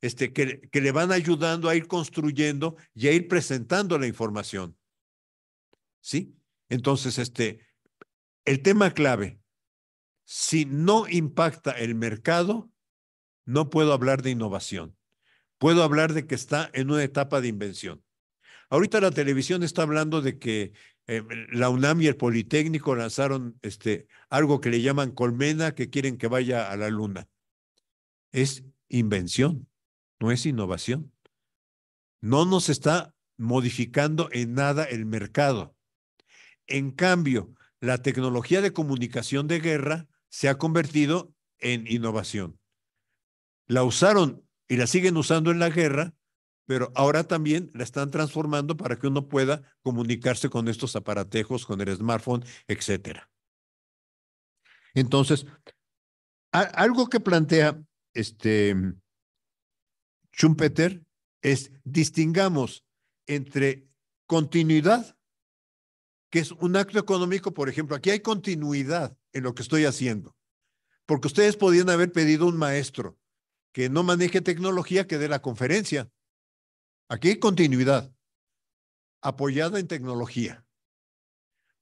este, que, que le van ayudando a ir construyendo y a ir presentando la información. ¿Sí? Entonces, este, el tema clave, si no impacta el mercado, no puedo hablar de innovación. Puedo hablar de que está en una etapa de invención. Ahorita la televisión está hablando de que eh, la UNAM y el Politécnico lanzaron este, algo que le llaman colmena, que quieren que vaya a la luna. Es invención, no es innovación. No nos está modificando en nada el mercado. En cambio, la tecnología de comunicación de guerra se ha convertido en innovación. La usaron y la siguen usando en la guerra, pero ahora también la están transformando para que uno pueda comunicarse con estos aparatejos, con el smartphone, etc. Entonces, algo que plantea este Schumpeter es distingamos entre continuidad que es un acto económico, por ejemplo, aquí hay continuidad en lo que estoy haciendo, porque ustedes podían haber pedido un maestro que no maneje tecnología que dé la conferencia. Aquí hay continuidad, apoyada en tecnología,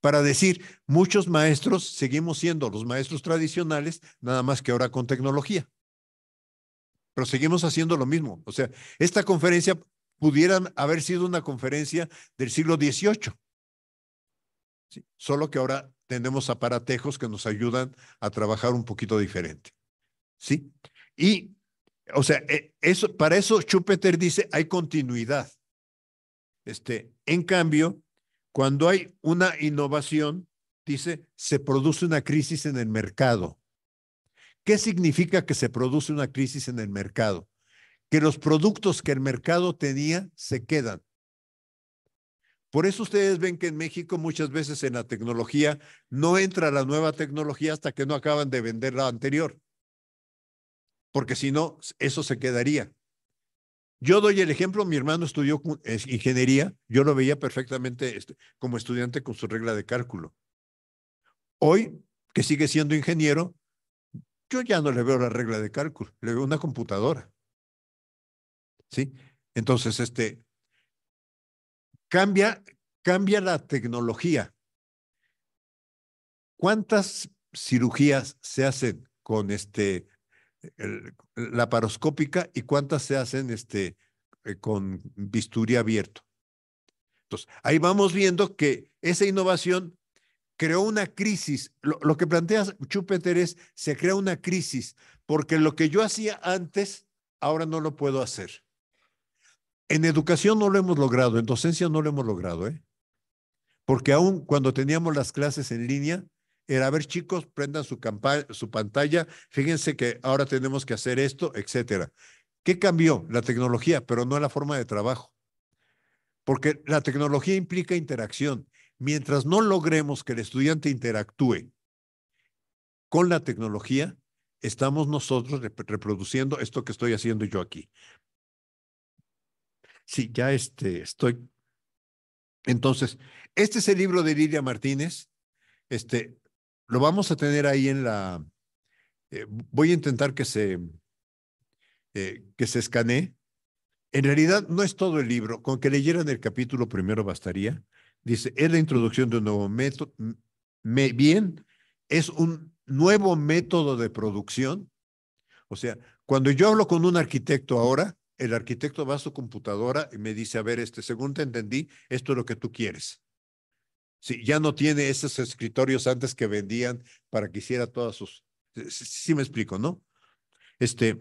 para decir, muchos maestros seguimos siendo los maestros tradicionales, nada más que ahora con tecnología. Pero seguimos haciendo lo mismo. O sea, esta conferencia pudiera haber sido una conferencia del siglo XVIII Solo que ahora tenemos aparatejos que nos ayudan a trabajar un poquito diferente. ¿Sí? Y, o sea, eh, eso, para eso Schumpeter dice, hay continuidad. Este, en cambio, cuando hay una innovación, dice, se produce una crisis en el mercado. ¿Qué significa que se produce una crisis en el mercado? Que los productos que el mercado tenía se quedan. Por eso ustedes ven que en México muchas veces en la tecnología no entra la nueva tecnología hasta que no acaban de vender la anterior, porque si no, eso se quedaría. Yo doy el ejemplo, mi hermano estudió ingeniería, yo lo veía perfectamente este, como estudiante con su regla de cálculo. Hoy, que sigue siendo ingeniero, yo ya no le veo la regla de cálculo, le veo una computadora. ¿Sí? Entonces, este, Cambia, cambia la tecnología. ¿Cuántas cirugías se hacen con este, la paroscópica y cuántas se hacen este, eh, con bisturí abierto? Entonces, ahí vamos viendo que esa innovación creó una crisis. Lo, que planteas, Chupeter, es se crea una crisis, porque lo que yo hacía antes, ahora no lo puedo hacer. En educación no lo hemos logrado, en docencia no lo hemos logrado, ¿eh? Porque aún cuando teníamos las clases en línea, era, ver chicos, prendan su, su pantalla, fíjense que ahora tenemos que hacer esto, etcétera. ¿Qué cambió? La tecnología, pero no la forma de trabajo. Porque la tecnología implica interacción. Mientras no logremos que el estudiante interactúe con la tecnología, estamos nosotros reproduciendo esto que estoy haciendo yo aquí. Sí, ya este, estoy. Entonces, este es el libro de Lilia Martínez. Este, lo vamos a tener ahí en la. Eh, voy a intentar que se, eh, que se escanee. En realidad no es todo el libro, con que leyeran el capítulo primero bastaría. Dice, es la introducción de un nuevo método. bien, es un nuevo método de producción. O sea, cuando yo hablo con un arquitecto ahora, el arquitecto va a su computadora y me dice, a ver, este, según te entendí, esto es lo que tú quieres. Sí, ya no tiene esos escritorios antes que vendían para que hiciera todas sus... Sí, me explico, ¿no? Este,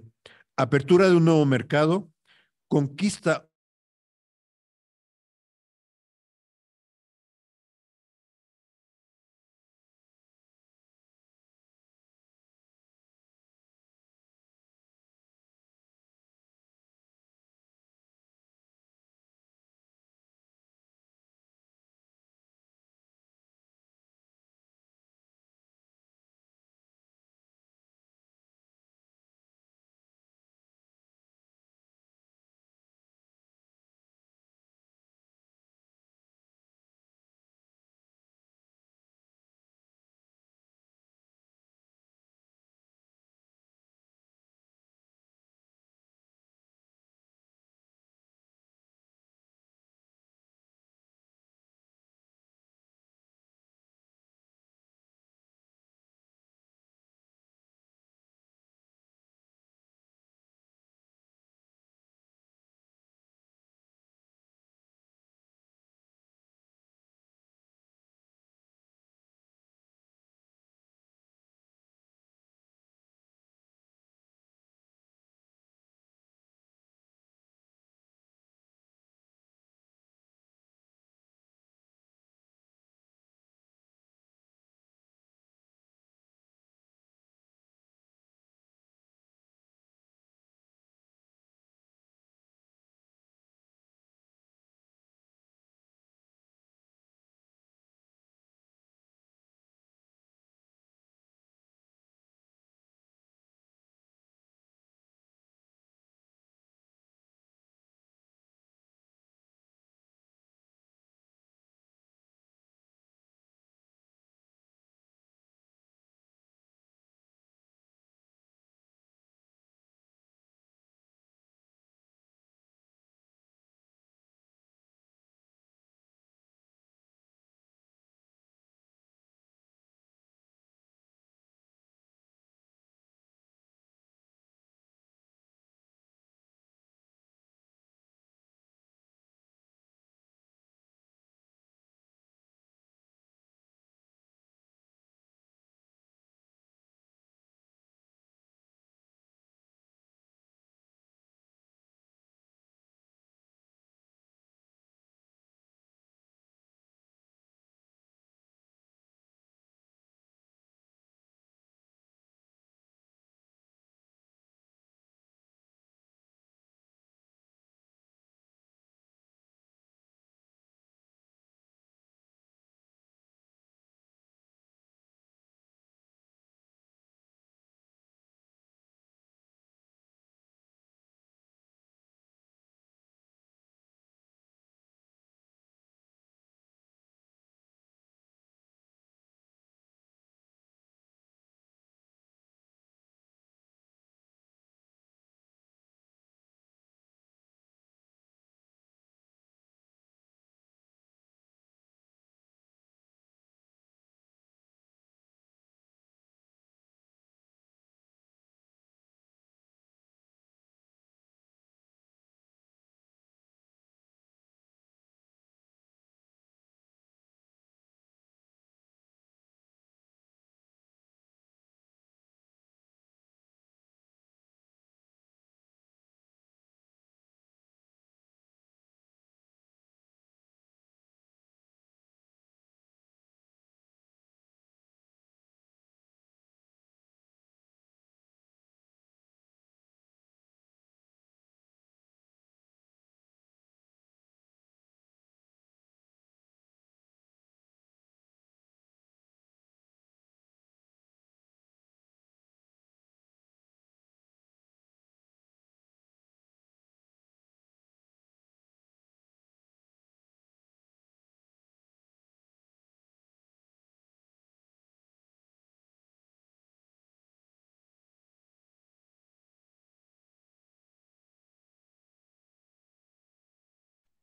apertura de un nuevo mercado, conquista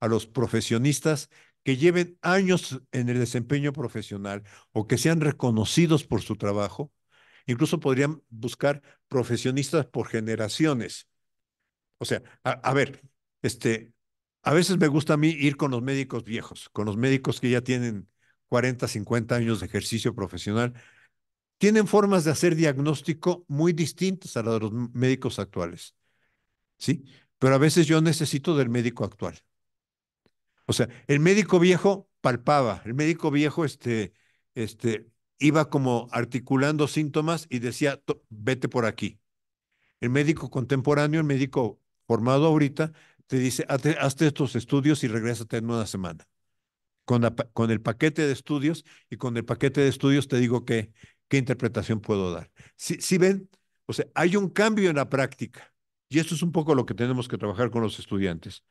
a los profesionistas que lleven años en el desempeño profesional o que sean reconocidos por su trabajo. Incluso podrían buscar profesionistas por generaciones. O sea, a, ver, este, a veces me gusta a mí ir con los médicos viejos, con los médicos que ya tienen 40, 50 años de ejercicio profesional. Tienen formas de hacer diagnóstico muy distintas a las de los médicos actuales. ¿Sí? Pero a veces yo necesito del médico actual. O sea, el médico viejo palpaba, el médico viejo este, este, iba como articulando síntomas y decía, vete por aquí. El médico contemporáneo, el médico formado ahorita, te dice, hazte, estos estudios y regrésate en una semana. Con, el paquete de estudios y con el paquete de estudios te digo qué interpretación puedo dar. Si, si ven, o sea, hay un cambio en la práctica y esto es un poco lo que tenemos que trabajar con los estudiantes.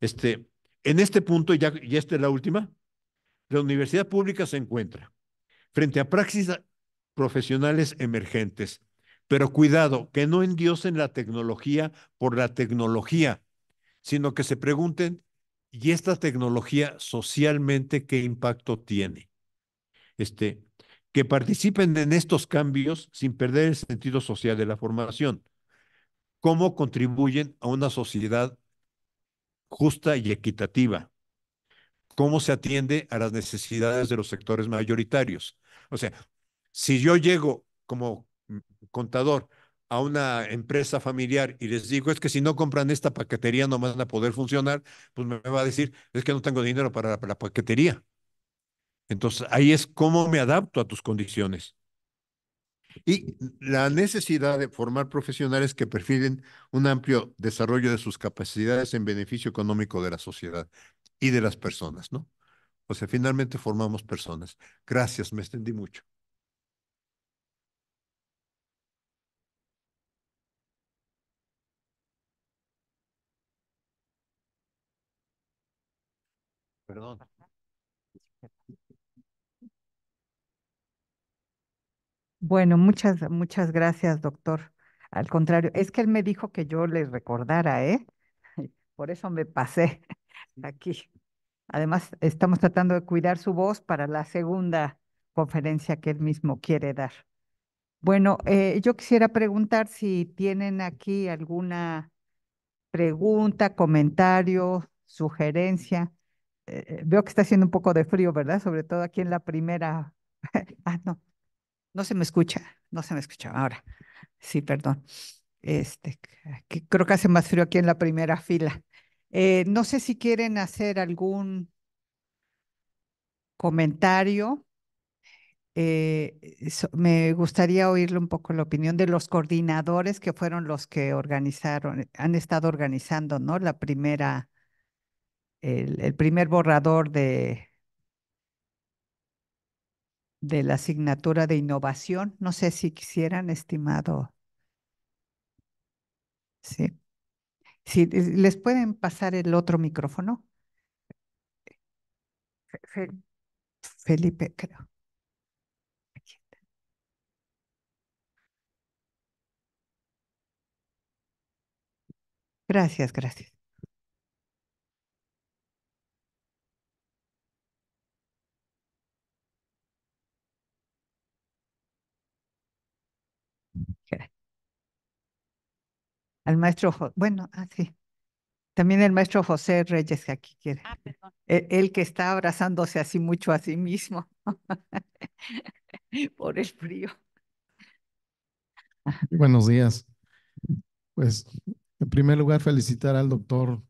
Este, en este punto, y, ya, esta es la última, la universidad pública se encuentra frente a praxis profesionales emergentes, pero cuidado, que no endiosen la tecnología por la tecnología, sino que se pregunten, ¿y esta tecnología socialmente qué impacto tiene? Este, que participen en estos cambios sin perder el sentido social de la formación. ¿Cómo contribuyen a una sociedad justa y equitativa. ¿Cómo se atiende a las necesidades de los sectores mayoritarios? O sea, si yo llego como contador a una empresa familiar y les digo, es que si no compran esta paquetería no van a poder funcionar, pues me va a decir, es que no tengo dinero para, la paquetería. Entonces, ahí es cómo me adapto a tus condiciones y la necesidad de formar profesionales que perfilen un amplio desarrollo de sus capacidades en beneficio económico de la sociedad y de las personas, ¿no? O sea, finalmente formamos personas. Gracias, me extendí mucho. Perdón. Bueno, muchas, muchas gracias, doctor. Al contrario, es que él me dijo que yo les recordara, ¿eh? Por eso me pasé aquí. Además, estamos tratando de cuidar su voz para la segunda conferencia que él mismo quiere dar. Bueno, eh, yo quisiera preguntar si tienen aquí alguna pregunta, comentario, sugerencia. Eh, eh, veo que está haciendo un poco de frío, ¿verdad? Sobre todo aquí en la primera. ah, no, no se me escucha, no se me escucha ahora. Sí, perdón. Este, creo que hace más frío aquí en la primera fila. Eh, no sé si quieren hacer algún comentario. Eh, me gustaría oírle un poco la opinión de los coordinadores que fueron los que organizaron, han estado organizando, ¿no? La primera, el primer borrador de, de la asignatura de innovación. No sé si quisieran, estimado. Sí. Sí, eh, les pueden pasar el otro micrófono. Felipe, creo. Gracias, gracias. al maestro, bueno, así, ah, también el maestro José Reyes, que aquí quiere. Ah, El, e-, que está abrazándose así mucho a sí mismo por el frío. Buenos días. Pues, en primer lugar, felicitar al doctor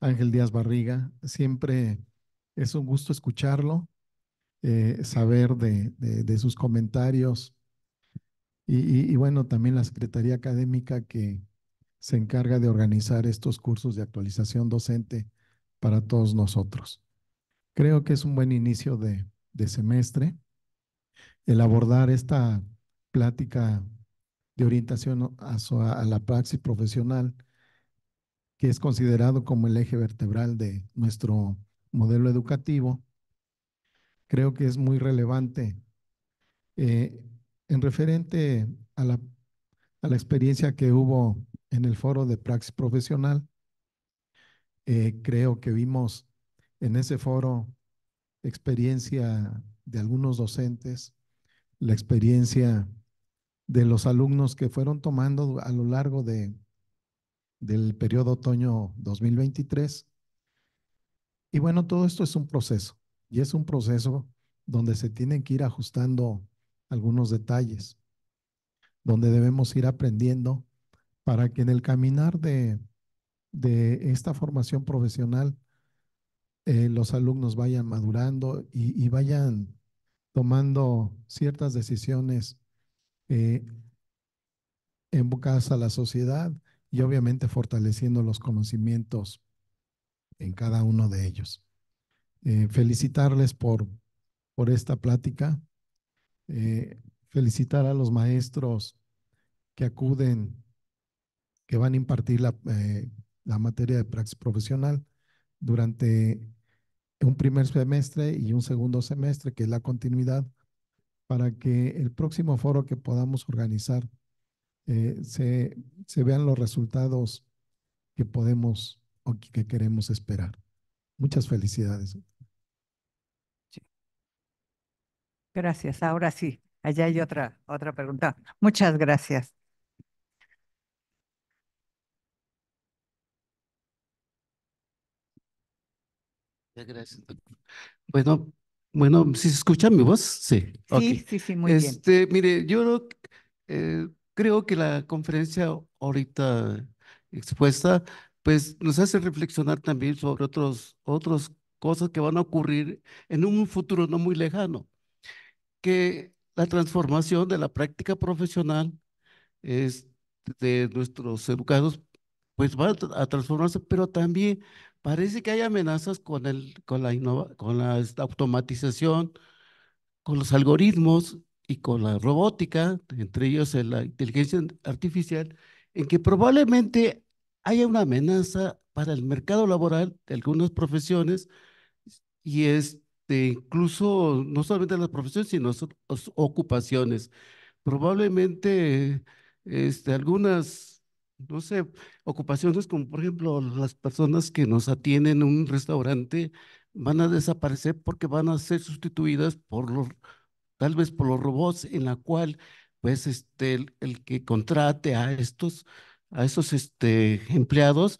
Ángel Díaz Barriga. Siempre es un gusto escucharlo, eh, saber de, de, sus comentarios. y bueno, también la Secretaría Académica que, se encarga de organizar estos cursos de actualización docente para todos nosotros. Creo que es un buen inicio de, semestre el abordar esta plática de orientación a, la praxis profesional, que es considerado como el eje vertebral de nuestro modelo educativo. Creo que es muy relevante eh, en referente a a la experiencia que hubo en el foro de praxis profesional. Eh, creo que vimos en ese foro experiencia de algunos docentes, la experiencia de los alumnos que fueron tomando a lo largo de, del periodo otoño 2023. Y bueno, todo esto es un proceso y es un proceso donde se tienen que ir ajustando algunos detalles, donde debemos ir aprendiendo para que en el caminar de, esta formación profesional eh, los alumnos vayan madurando y, vayan tomando ciertas decisiones eh, en a la sociedad y obviamente fortaleciendo los conocimientos en cada uno de ellos. Eh, felicitarles por, por esta plática, felicitar a los maestros que acuden que van a impartir la, eh, la materia de praxis profesional durante un primer semestre y un segundo semestre, que es la continuidad, para que el próximo foro que podamos organizar eh, se, se, vean los resultados que podemos o que queremos esperar. Muchas felicidades. Gracias. Ahora sí, allá hay otra, otra pregunta. Muchas gracias. Gracias. Bueno, bueno, ¿sí se escucha mi voz? Sí. Sí, sí, sí, muy este, bien. Mire, yo eh, creo que la conferencia ahorita expuesta, pues nos hace reflexionar también sobre otros, otros cosas que van a ocurrir en un futuro no muy lejano, que la transformación de la práctica profesional es de nuestros educados, pues va a transformarse, pero también Parece que hay amenazas con, el, con, la, con la automatización, con los algoritmos y con la robótica, entre ellos la inteligencia artificial, en que probablemente haya una amenaza para el mercado laboral de algunas profesiones y este, incluso no solamente las profesiones, sino las ocupaciones. Probablemente este, algunas no sé, ocupaciones como por ejemplo las personas que nos atienden en un restaurante van a desaparecer porque van a ser sustituidas por los, tal vez por los robots en la cual pues este, el, que contrate a estos, a esos este, empleados,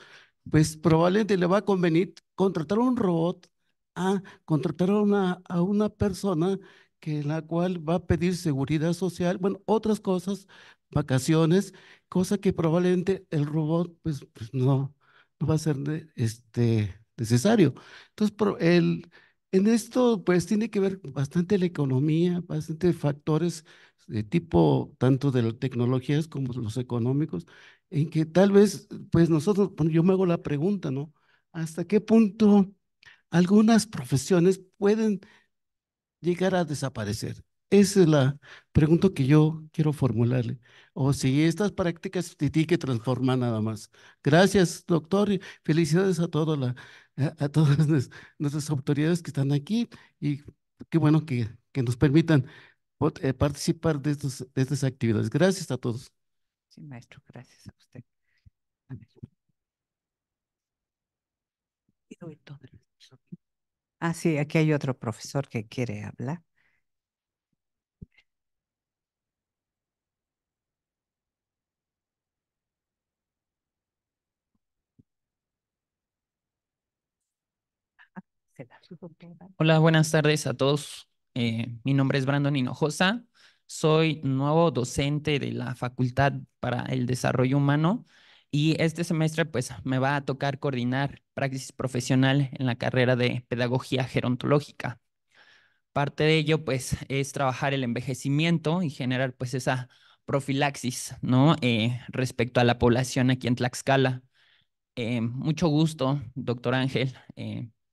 pues probablemente le va a convenir contratar un robot ah, a contratar una, a una persona que la cual va a pedir seguridad social, bueno, otras cosas, vacaciones, cosa que probablemente el robot pues, pues no, no va a ser este, necesario. Entonces, el, en esto pues tiene que ver bastante la economía, bastante factores de tipo tanto de las tecnologías como los económicos, en que tal vez pues nosotros, yo me hago la pregunta, ¿no? ¿Hasta qué punto algunas profesiones pueden llegar a desaparecer? Esa es la pregunta que yo quiero formularle. O oh, si estas prácticas ti que transforman nada más. Gracias, doctor, y felicidades a, a todas nuestras autoridades que están aquí y qué bueno que, que nos permitan eh, participar de, estos, de estas actividades. Gracias a todos. Sí, maestro, gracias a usted. Ah, sí, aquí hay otro profesor que quiere hablar. Hola, buenas tardes a todos. Eh, mi nombre es Brandon Hinojosa. Soy nuevo docente de la Facultad para el Desarrollo Humano y este semestre pues me va a tocar coordinar prácticas profesional en la carrera de Pedagogía Gerontológica. Parte de ello pues es trabajar el envejecimiento y generar pues esa profilaxis, ¿no? Eh, respecto a la población aquí en Tlaxcala. Eh, mucho gusto, doctor Ángel.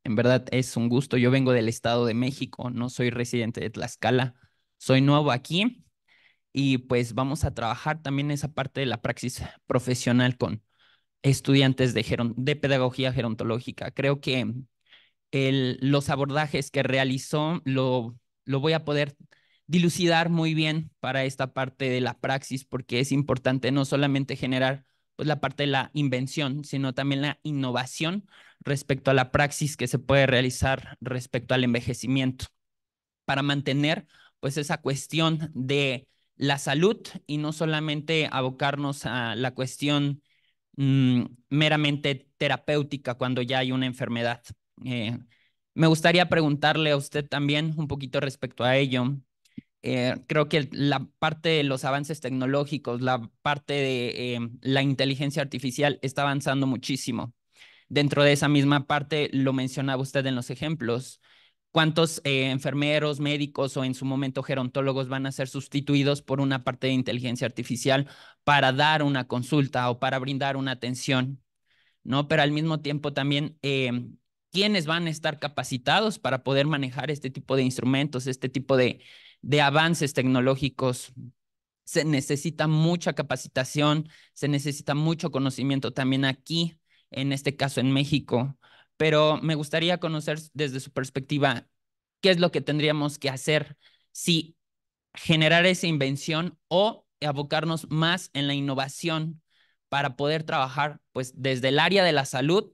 En verdad es un gusto. Yo vengo del Estado de México, no soy residente de Tlaxcala, soy nuevo aquí y pues vamos a trabajar también esa parte de la praxis profesional con estudiantes de, pedagogía gerontológica. Creo que los abordajes que realizó lo, lo voy a poder dilucidar muy bien para esta parte de la praxis porque es importante no solamente generar pues, la parte de la invención, sino también la innovación respecto a la praxis que se puede realizar respecto al envejecimiento para mantener pues esa cuestión de la salud y no solamente abocarnos a la cuestión mm, meramente terapéutica cuando ya hay una enfermedad. Eh, me gustaría preguntarle a usted también un poquito respecto a ello. Eh, creo que la parte de los avances tecnológicos, la parte de em, la inteligencia artificial está avanzando muchísimo. Dentro de esa misma parte lo mencionaba usted en los ejemplos. ¿Cuántos eh, enfermeros, médicos o en su momento gerontólogos van a ser sustituidos por una parte de inteligencia artificial para dar una consulta o para brindar una atención? ¿No? Pero al mismo tiempo también eh, quiénes van a estar capacitados para poder manejar este tipo de instrumentos, este tipo de, avances tecnológicos. Se necesita mucha capacitación, se necesita mucho conocimiento también aquí en este caso en México, pero me gustaría conocer desde su perspectiva qué es lo que tendríamos que hacer si generar esa invención o abocarnos más en la innovación para poder trabajar pues desde el área de la salud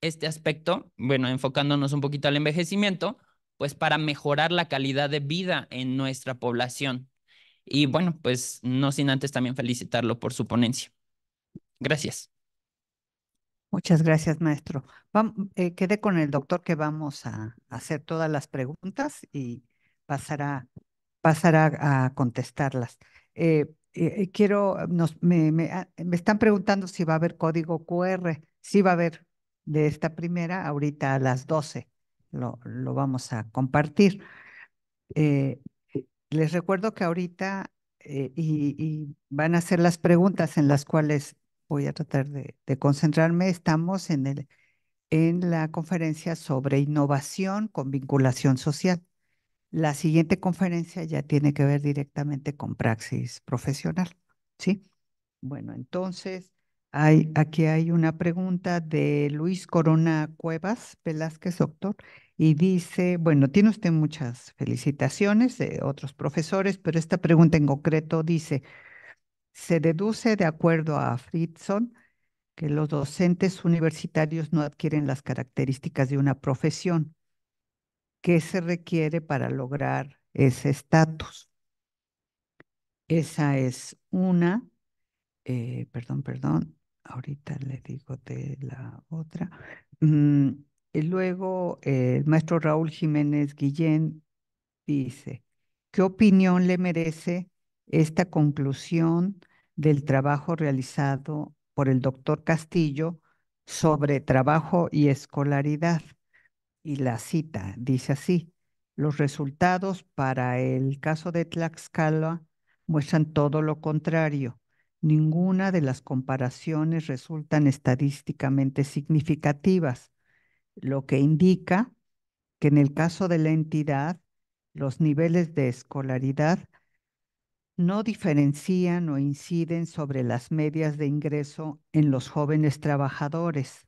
este aspecto, bueno, enfocándonos un poquito al envejecimiento, pues para mejorar la calidad de vida en nuestra población. Y bueno, pues no sin antes también felicitarlo por su ponencia. Gracias. Muchas gracias, maestro. Eh, quedé con el doctor que vamos a hacer todas las preguntas y pasará, pasará a contestarlas. Eh, eh, quiero, ah, me, están preguntando si va a haber código QR. Sí va a haber de esta primera, ahorita a las 12 lo, lo vamos a compartir. les recuerdo que ahorita y, y van a hacer las preguntas en las cuales voy a tratar de, concentrarme. Estamos en, el, en la conferencia sobre innovación con vinculación social. La siguiente conferencia ya tiene que ver directamente con praxis profesional, ¿sí? Bueno, entonces, hay, aquí hay una pregunta de Luis Corona Cuevas Velázquez, doctor, y dice, bueno, tiene usted muchas felicitaciones de otros profesores, pero esta pregunta en concreto dice, se deduce, de acuerdo a Fritzson, que los docentes universitarios no adquieren las características de una profesión. ¿Qué se requiere para lograr ese estatus? Esa es una. Eh, perdón, perdón. Ahorita le digo de la otra. Mm, y luego eh, el maestro Raúl Jiménez Guillén dice, ¿qué opinión le merece esta conclusión del trabajo realizado por el doctor Castillo sobre trabajo y escolaridad. Y la cita dice así, los resultados para el caso de Tlaxcala muestran todo lo contrario. Ninguna de las comparaciones resultan estadísticamente significativas, lo que indica que en el caso de la entidad, los niveles de escolaridad no diferencian o inciden sobre las medias de ingreso en los jóvenes trabajadores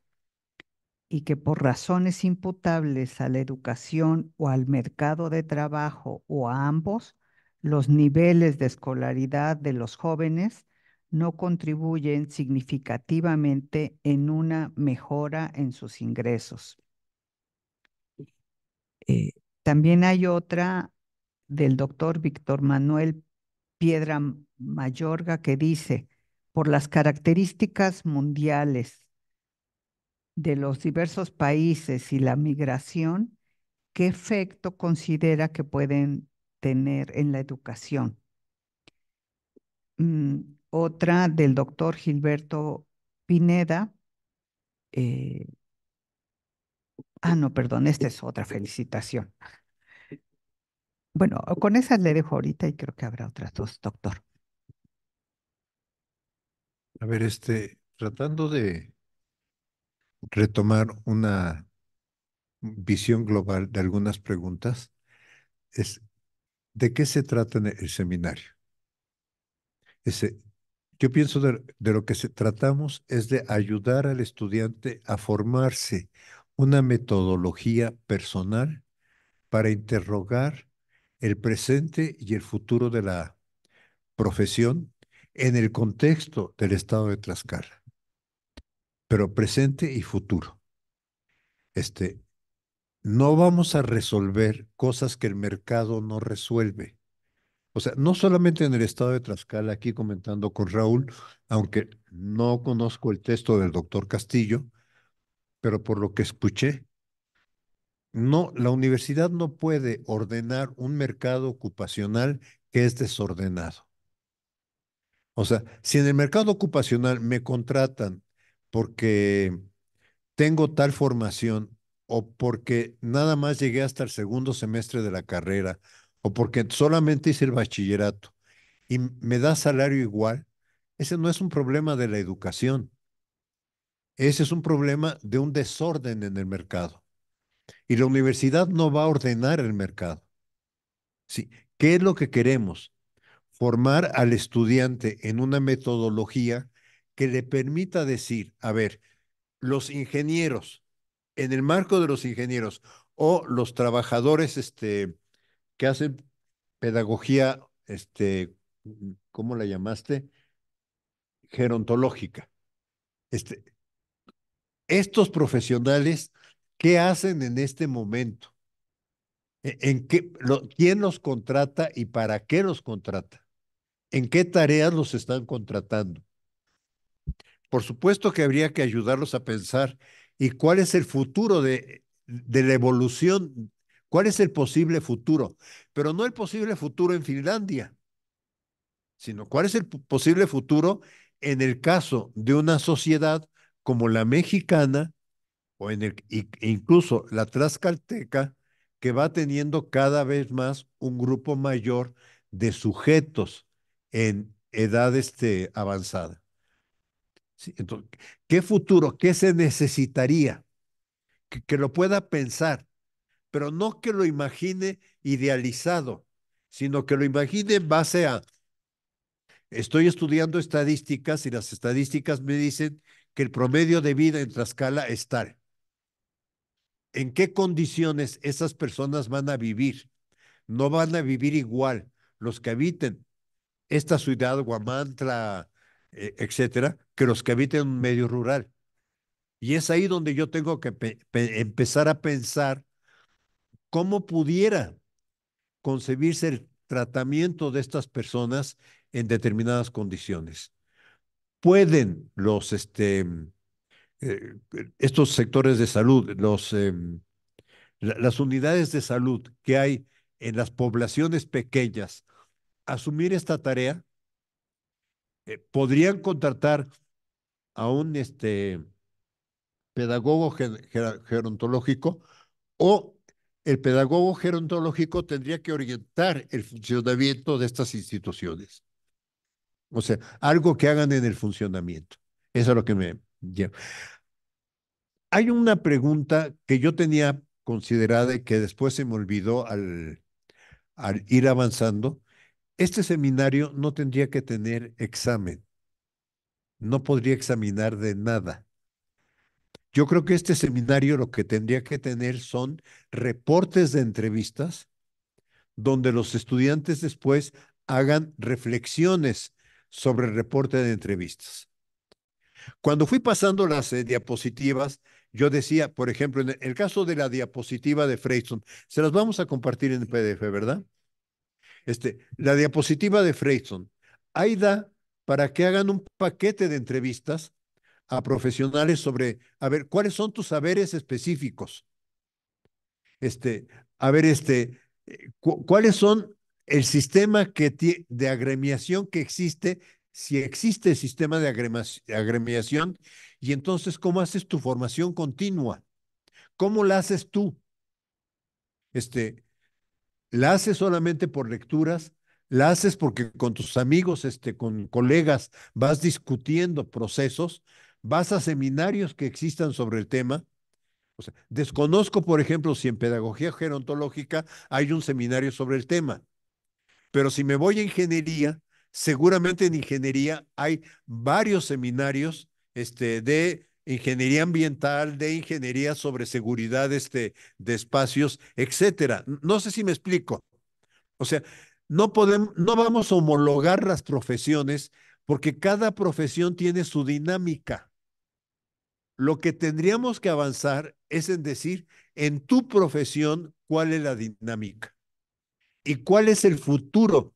y que por razones imputables a la educación o al mercado de trabajo o a ambos, los niveles de escolaridad de los jóvenes no contribuyen significativamente en una mejora en sus ingresos. Eh, también hay otra del doctor Víctor Manuel Piedra Mayorga que dice, por las características mundiales de los diversos países y la migración, ¿qué efecto considera que pueden tener en la educación? Mm, otra del doctor Gilberto Pineda. Eh, ah, no, perdón, esta es otra felicitación. Bueno, con esas le dejo ahorita y creo que habrá otras dos, doctor. A ver, este, tratando de retomar una visión global de algunas preguntas, es ¿de qué se trata en el seminario? Ese, yo pienso de, lo que tratamos es de ayudar al estudiante a formarse una metodología personal para interrogar el presente y el futuro de la profesión en el contexto del estado de Tlaxcala. Pero presente y futuro. Este, no vamos a resolver cosas que el mercado no resuelve. O sea, no solamente en el estado de Tlaxcala, aquí comentando con Raúl, aunque no conozco el texto del doctor Castillo, pero por lo que escuché, no, la universidad no puede ordenar un mercado ocupacional que es desordenado. O sea, si en el mercado ocupacional me contratan porque tengo tal formación o porque nada más llegué hasta el segundo semestre de la carrera o porque solamente hice el bachillerato y me da salario igual, ese no es un problema de la educación. Ese es un problema de un desorden en el mercado. Y la universidad no va a ordenar el mercado. Sí. ¿Qué es lo que queremos? Formar al estudiante en una metodología que le permita decir, a ver, los ingenieros, en el marco de los ingenieros o los trabajadores este, que hacen pedagogía, este, ¿cómo la llamaste? Gerontológica. Este, estos profesionales ¿Qué hacen en este momento? E-, ¿En qué, ¿Quién los contrata y para qué los contrata? ¿En qué tareas los están contratando? Por supuesto que habría que ayudarlos a pensar y cuál es el futuro de, de la evolución, cuál es el posible futuro, pero no el posible futuro en Finlandia, sino cuál es el posible futuro en el caso de una sociedad como la mexicana, o en el, e incluso la Tlaxcalteca, que va teniendo cada vez más un grupo mayor de sujetos en edad este, avanzada. entonces, ¿Qué futuro? ¿Qué se necesitaría? Que, lo pueda pensar, pero no que lo imagine idealizado, sino que lo imagine en base a, estoy estudiando estadísticas y las estadísticas me dicen que el promedio de vida en Tlaxcala es tal en qué condiciones esas personas van a vivir. No van a vivir igual los que habiten esta ciudad, Guamantra, eh, etcétera, que los que habiten un medio rural. Y es ahí donde yo tengo que empezar a pensar cómo pudiera concebirse el tratamiento de estas personas en determinadas condiciones. Pueden los, este, eh, eh, estos sectores de salud, em, las unidades de salud que hay en las poblaciones pequeñas, asumir esta tarea, eh, podrían contratar a un este, pedagogo gerontológico o el pedagogo gerontológico tendría que orientar el funcionamiento de estas instituciones. O sea, algo que hagan en el funcionamiento. Eso es lo que me, hay una pregunta que yo tenía considerada y que después se me olvidó al, al ir avanzando. Este seminario no tendría que tener examen. No podría examinar de nada. Yo creo que este seminario lo que tendría que tener son reportes de entrevistas donde los estudiantes después hagan reflexiones sobre el reporte de entrevistas. Cuando fui pasando las eh, diapositivas, yo decía, por ejemplo, en el caso de la diapositiva de Freyson, se las vamos a compartir en PDF, ¿verdad? Este, la diapositiva de Freyson ahí da para que hagan un paquete de entrevistas a profesionales sobre, a ver, ¿cuáles son tus saberes específicos? Este, a ver, este, eh, ¿cuáles son el sistema de agremiación que existe si existe el sistema de agremiación y entonces cómo haces tu formación continua. ¿Cómo la haces tú? Este, ¿La haces solamente por lecturas? ¿La haces porque con tus amigos, este, con colegas, vas discutiendo procesos? ¿Vas a seminarios que existan sobre el tema? desconozco, por ejemplo, si en pedagogía gerontológica hay un seminario sobre el tema, pero si me voy a ingeniería, Seguramente en ingeniería hay varios seminarios este, de ingeniería ambiental, de ingeniería sobre seguridad este, de espacios, etcétera. No sé si me explico. O sea, no, podemos, no vamos a homologar las profesiones porque cada profesión tiene su dinámica. Lo que tendríamos que avanzar es en decir, en tu profesión, cuál es la dinámica y cuál es el futuro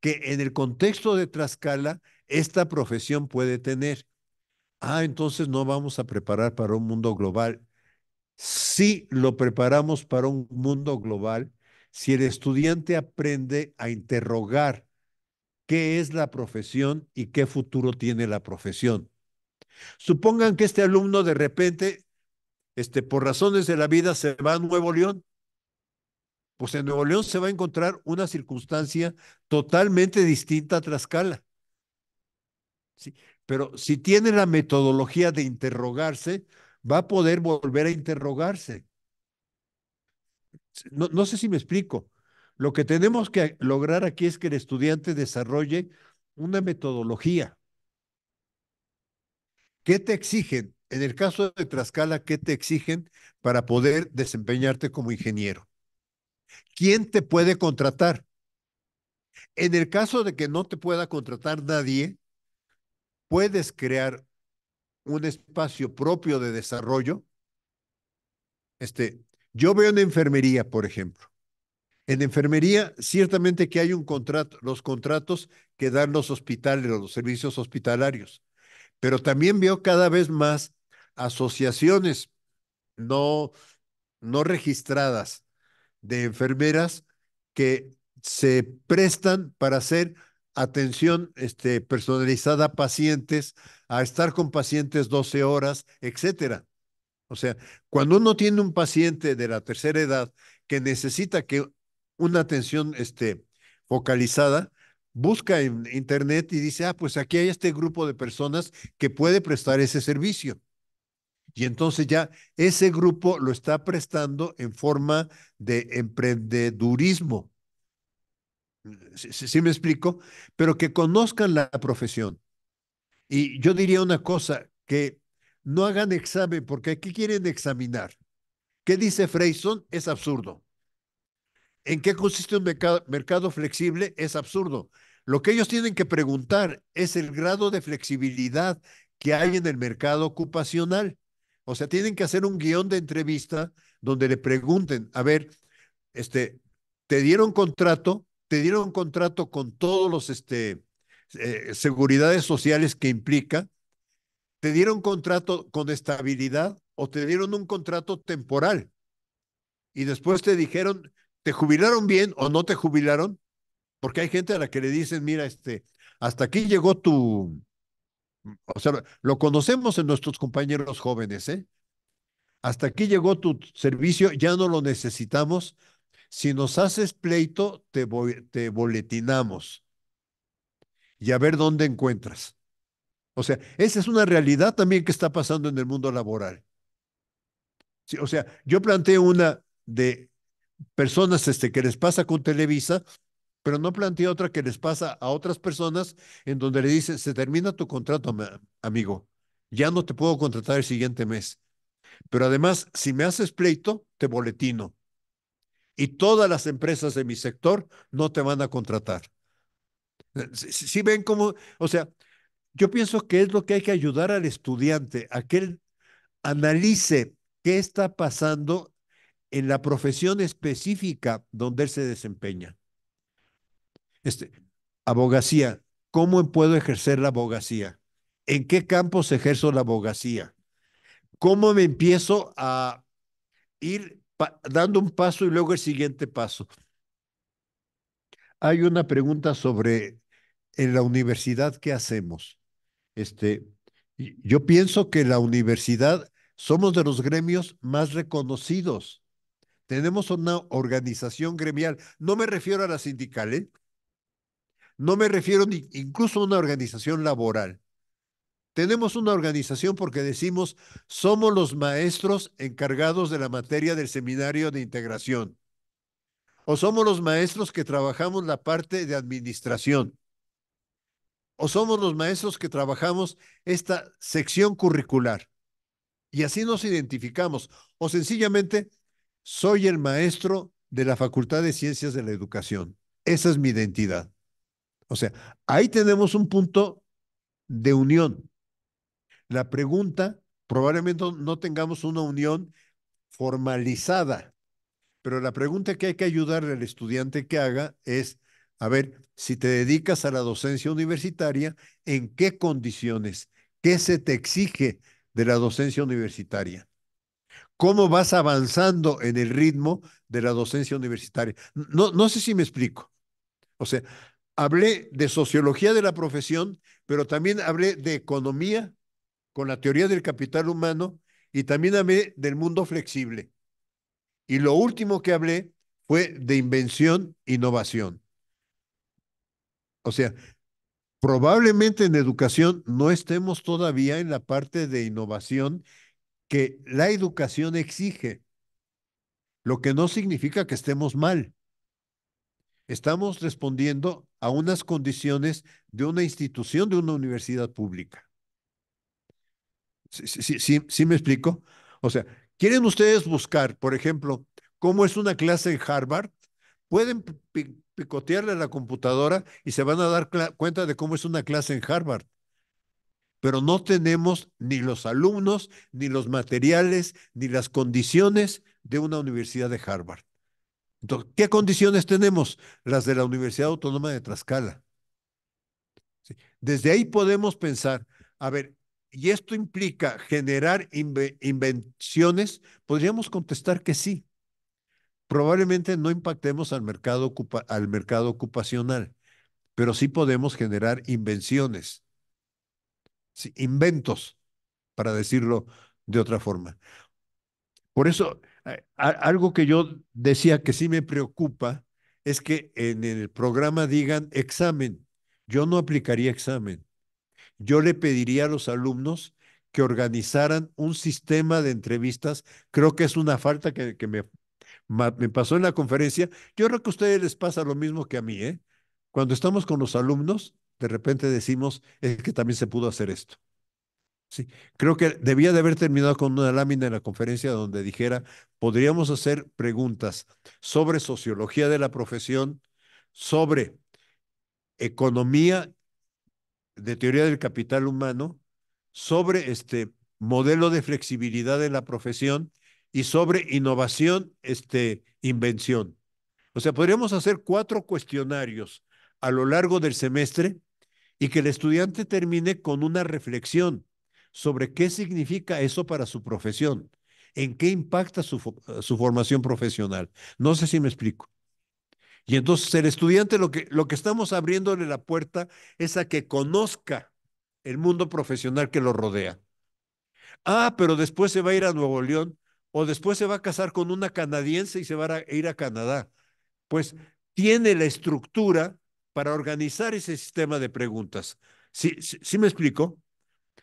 que en el contexto de Trascala esta profesión puede tener. Ah, entonces no vamos a preparar para un mundo global. Sí lo preparamos para un mundo global si el estudiante aprende a interrogar qué es la profesión y qué futuro tiene la profesión. Supongan que este alumno de repente, este, por razones de la vida, se va a Nuevo León pues en Nuevo León se va a encontrar una circunstancia totalmente distinta a Tlaxcala. ¿Sí? Pero si tiene la metodología de interrogarse, va a poder volver a interrogarse. No, no sé si me explico. Lo que tenemos que lograr aquí es que el estudiante desarrolle una metodología. ¿Qué te exigen? En el caso de Trascala, ¿qué te exigen para poder desempeñarte como ingeniero? ¿Quién te puede contratar? En el caso de que no te pueda contratar nadie, puedes crear un espacio propio de desarrollo. Este, yo veo en enfermería, por ejemplo. En enfermería, ciertamente que hay un contrato, los contratos que dan los hospitales o los servicios hospitalarios, pero también veo cada vez más asociaciones no registradas de enfermeras que se prestan para hacer atención este, personalizada a pacientes, a estar con pacientes 12 horas, etcétera. O sea, cuando uno tiene un paciente de la tercera edad que necesita que una atención este, focalizada, busca en internet y dice, ah, pues aquí hay este grupo de personas que puede prestar ese servicio. Y entonces ya ese grupo lo está prestando en forma de emprendedurismo. si me explico? Pero que conozcan la profesión. Y yo diría una cosa, que no hagan examen, porque aquí quieren examinar. ¿Qué dice Freyson? Es absurdo. ¿En qué consiste un mercado flexible? Es absurdo. Lo que ellos tienen que preguntar es el grado de flexibilidad que hay en el mercado ocupacional. O sea, tienen que hacer un guión de entrevista donde le pregunten, a ver, este, te dieron contrato, te dieron contrato con todos los este, eh, seguridades sociales que implica, te dieron contrato con estabilidad o te dieron un contrato temporal y después te dijeron, te jubilaron bien o no te jubilaron, porque hay gente a la que le dicen, mira, este, hasta aquí llegó tu, o sea, lo conocemos en nuestros compañeros jóvenes, ¿eh? Hasta aquí llegó tu servicio, ya no lo necesitamos. Si nos haces pleito, te, te boletinamos. Y a ver dónde encuentras. O sea, esa es una realidad también que está pasando en el mundo laboral. o sea, yo planteé una de personas este, que les pasa con Televisa, pero no plantea otra que les pasa a otras personas en donde le dice, se termina tu contrato, amigo, ya no te puedo contratar el siguiente mes. Pero además, si me haces pleito, te boletino. Y todas las empresas de mi sector no te van a contratar. Si, ven cómo, o sea, yo pienso que es lo que hay que ayudar al estudiante, a que él analice qué está pasando en la profesión específica donde él se desempeña. Este, abogacía. ¿Cómo puedo ejercer la abogacía? ¿En qué campos ejerzo la abogacía? ¿Cómo me empiezo a ir dando un paso y luego el siguiente paso? Hay una pregunta sobre en la universidad qué hacemos. Este, yo pienso que la universidad somos de los gremios más reconocidos. Tenemos una organización gremial. No me refiero a la sindical, ¿eh? No me refiero ni, incluso a una organización laboral. Tenemos una organización porque decimos, somos los maestros encargados de la materia del seminario de integración. O somos los maestros que trabajamos la parte de administración. O somos los maestros que trabajamos esta sección curricular. Y así nos identificamos. O sencillamente, soy el maestro de la Facultad de Ciencias de la Educación. Esa es mi identidad. O sea, ahí tenemos un punto de unión. La pregunta, probablemente no tengamos una unión formalizada, pero la pregunta que hay que ayudarle al estudiante que haga es, a ver, si te dedicas a la docencia universitaria, ¿en qué condiciones? ¿Qué se te exige de la docencia universitaria? ¿Cómo vas avanzando en el ritmo de la docencia universitaria? No, no sé si me explico. O sea, Hablé de sociología de la profesión, pero también hablé de economía con la teoría del capital humano y también hablé del mundo flexible. Y lo último que hablé fue de invención, innovación. O sea, probablemente en educación no estemos todavía en la parte de innovación que la educación exige, lo que no significa que estemos mal. Estamos respondiendo a unas condiciones de una institución, de una universidad pública. ¿Sí, me explico? O sea, ¿quieren ustedes buscar, por ejemplo, cómo es una clase en Harvard? Pueden picotearle a la computadora y se van a dar cuenta de cómo es una clase en Harvard. Pero no tenemos ni los alumnos, ni los materiales, ni las condiciones de una universidad de Harvard. ¿qué condiciones tenemos? Las de la Universidad Autónoma de Tlaxcala. Desde ahí podemos pensar, a ver, y esto implica generar invenciones, podríamos contestar que sí. Probablemente no impactemos al mercado, al mercado ocupacional, pero sí podemos generar invenciones, inventos, para decirlo de otra forma. Por eso, algo que yo decía que sí me preocupa es que en el programa digan examen. Yo no aplicaría examen. Yo le pediría a los alumnos que organizaran un sistema de entrevistas. Creo que es una falta que, me, me pasó en la conferencia. Yo creo que a ustedes les pasa lo mismo que a mí. ¿eh? Cuando estamos con los alumnos, de repente decimos, es que también se pudo hacer esto. Sí, creo que debía de haber terminado con una lámina en la conferencia donde dijera, podríamos hacer preguntas sobre sociología de la profesión, sobre economía de teoría del capital humano, sobre este modelo de flexibilidad de la profesión y sobre innovación, este, invención. O sea, podríamos hacer cuatro cuestionarios a lo largo del semestre y que el estudiante termine con una reflexión sobre qué significa eso para su profesión, en qué impacta eh, su, formación profesional. No sé si me explico. Y entonces el estudiante lo que, lo que estamos abriéndole la puerta es a que conozca el mundo profesional que lo rodea. Ah, pero después se va a ir a Nuevo León o después se va a casar con una canadiense y se va a ir a Canadá. Pues tiene la estructura para organizar ese sistema de preguntas. sí, sí me explico?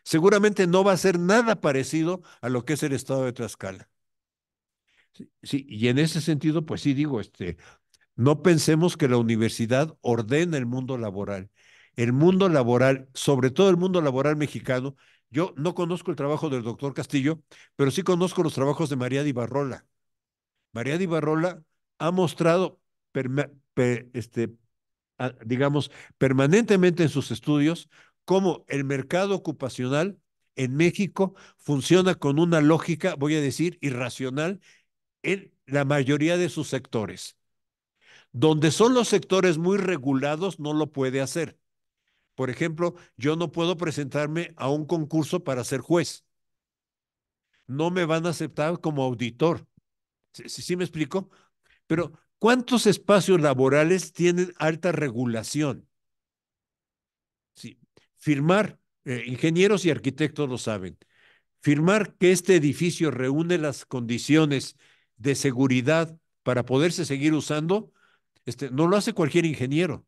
seguramente no va a ser nada parecido a lo que es el estado de Tlaxcala. Sí, y en ese sentido, pues sí digo, este, no pensemos que la universidad ordena el mundo laboral. El mundo laboral, sobre todo el mundo laboral mexicano, yo no conozco el trabajo del doctor Castillo, pero sí conozco los trabajos de María Barrola María Barrola ha mostrado, este, digamos, permanentemente en sus estudios cómo el mercado ocupacional en México funciona con una lógica, voy a decir, irracional en la mayoría de sus sectores. Donde son los sectores muy regulados, no lo puede hacer. Por ejemplo, yo no puedo presentarme a un concurso para ser juez. No me van a aceptar como auditor. ¿Sí, sí me explico? Pero, ¿cuántos espacios laborales tienen alta regulación? firmar, eh, ingenieros y arquitectos lo saben, firmar que este edificio reúne las condiciones de seguridad para poderse seguir usando, este, no lo hace cualquier ingeniero.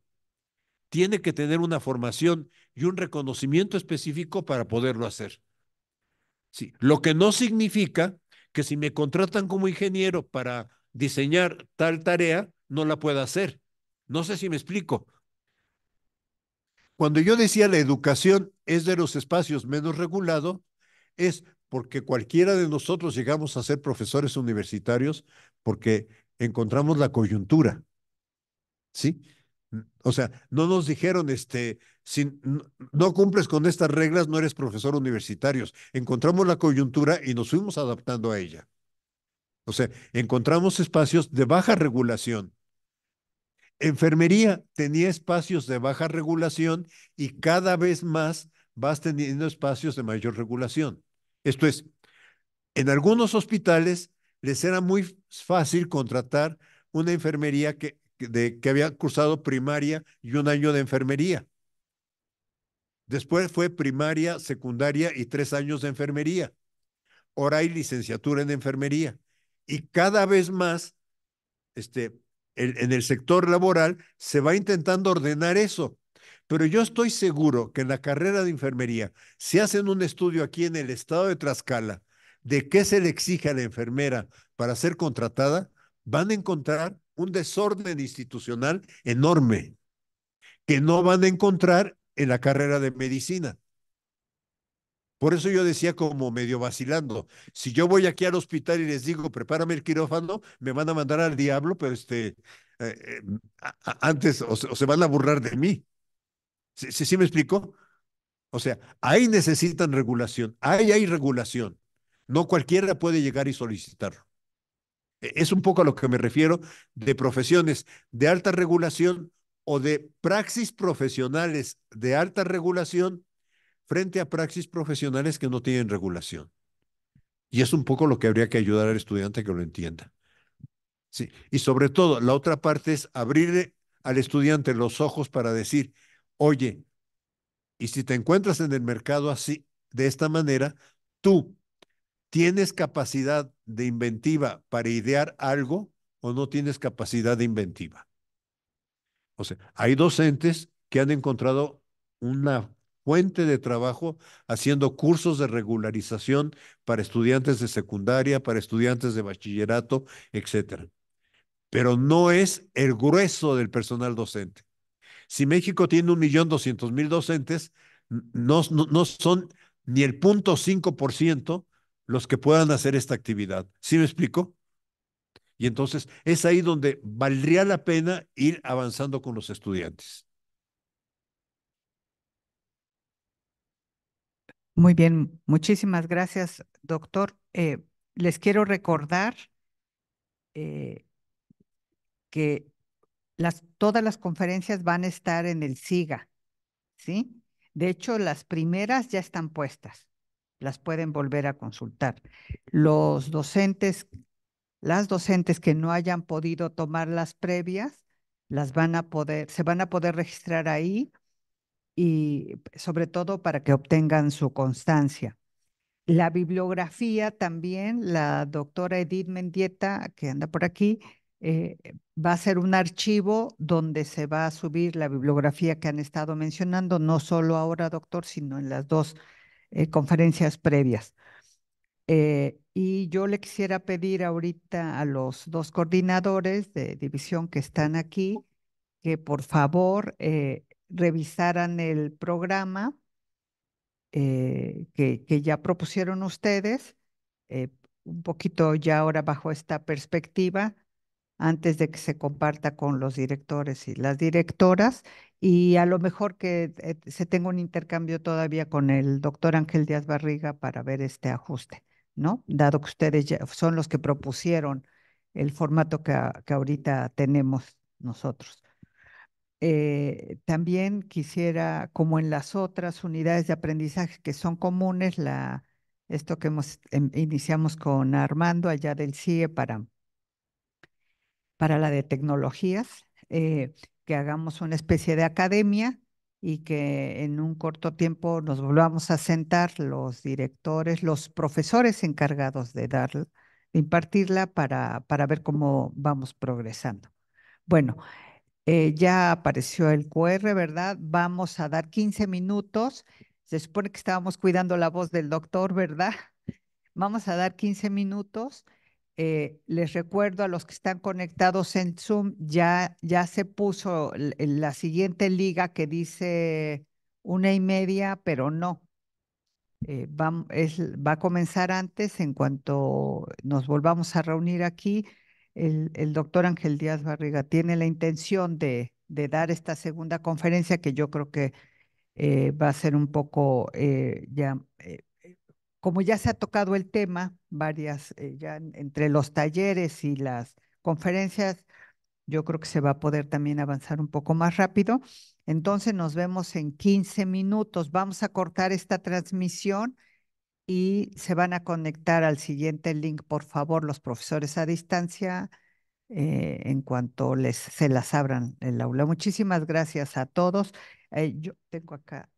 Tiene que tener una formación y un reconocimiento específico para poderlo hacer. lo que no significa que si me contratan como ingeniero para diseñar tal tarea, no la pueda hacer. No sé si me explico. Cuando yo decía la educación es de los espacios menos regulados, es porque cualquiera de nosotros llegamos a ser profesores universitarios porque encontramos la coyuntura. ¿Sí? O sea, no nos dijeron, este, si no cumples con estas reglas, no eres profesor universitario. Encontramos la coyuntura y nos fuimos adaptando a ella. O sea, encontramos espacios de baja regulación Enfermería tenía espacios de baja regulación y cada vez más vas teniendo espacios de mayor regulación. Esto es, en algunos hospitales les era muy fácil contratar una enfermería que, de, que había cursado primaria y un año de enfermería. Después fue primaria, secundaria y tres años de enfermería. Ahora hay licenciatura en enfermería. Y cada vez más este, en el sector laboral se va intentando ordenar eso. Pero yo estoy seguro que en la carrera de enfermería, si hacen un estudio aquí en el estado de Tlaxcala de qué se le exige a la enfermera para ser contratada, van a encontrar un desorden institucional enorme que no van a encontrar en la carrera de medicina. Por eso yo decía como medio vacilando, si yo voy aquí al hospital y les digo, prepárame el quirófano, me van a mandar al diablo, pero este, eh, eh, antes o, se van a burlar de mí. ¿Sí, sí, me explico? O sea, ahí necesitan regulación, ahí hay regulación. No cualquiera puede llegar y solicitarlo. E, es un poco a lo que me refiero de profesiones de alta regulación o de praxis profesionales de alta regulación frente a praxis profesionales que no tienen regulación. Y es un poco lo que habría que ayudar al estudiante que lo entienda. Sí. Y sobre todo, la otra parte es abrirle al estudiante los ojos para decir, oye, y si te encuentras en el mercado así, de esta manera, tú tienes capacidad de inventiva para idear algo o no tienes capacidad de inventiva. O sea, hay docentes que han encontrado una fuente de trabajo haciendo cursos de regularización para estudiantes de secundaria, para estudiantes de bachillerato, etcétera. Pero no es el grueso del personal docente. Si México tiene 1.200.000 docentes, no, no, no, son ni el 0.5% los que puedan hacer esta actividad. ¿Sí me explico? Y entonces es ahí donde valdría la pena ir avanzando con los estudiantes. Muy bien, muchísimas gracias, doctor. Eh, les quiero recordar eh, que las, todas las conferencias van a estar en el SIGA, ¿sí? De hecho, las primeras ya están puestas, las pueden volver a consultar. Los docentes, las docentes que no hayan podido tomar las previas, las van a poder, se van a poder registrar ahí y sobre todo para que obtengan su constancia. La bibliografía también, la doctora Edith Mendieta, que anda por aquí, eh, va a ser un archivo donde se va a subir la bibliografía que han estado mencionando, no solo ahora, doctor, sino en las dos eh, conferencias previas. Eh, y yo le quisiera pedir ahorita a los dos coordinadores de división que están aquí que por favor revisaran el programa eh, que, ya propusieron ustedes, eh, un poquito ya ahora bajo esta perspectiva, antes de que se comparta con los directores y las directoras, y a lo mejor que eh, se tenga un intercambio todavía con el doctor Ángel Díaz Barriga para ver este ajuste, ¿no? Dado que ustedes ya son los que propusieron el formato que, que ahorita tenemos nosotros. Eh, también quisiera, como en las otras unidades de aprendizaje que son comunes, la, esto que hemos, em, iniciamos con Armando allá del CIE para, para la de tecnologías, eh, que hagamos una especie de academia y que en un corto tiempo nos volvamos a sentar los directores, los profesores encargados de dar, de impartirla para, para ver cómo vamos progresando. Bueno, eh, ya apareció el QR, ¿verdad? Vamos a dar 15 minutos. Se supone que estábamos cuidando la voz del doctor, ¿verdad? Vamos a dar 15 minutos. Eh, les recuerdo a los que están conectados en Zoom, ya, ya se puso la siguiente liga que dice una y media, pero no. Eh, va a comenzar antes en cuanto nos volvamos a reunir aquí el, doctor Ángel Díaz Barriga tiene la intención de, dar esta segunda conferencia que yo creo que eh, va a ser un poco eh, ya, eh, como ya se ha tocado el tema, varias, ya entre los talleres y las conferencias, yo creo que se va a poder también avanzar un poco más rápido. Entonces nos vemos en 15 minutos. Vamos a cortar esta transmisión y se van a conectar al siguiente link, por favor, los profesores a distancia, eh, en cuanto les, se las abran el aula. Muchísimas gracias a todos. Eh, yo tengo acá.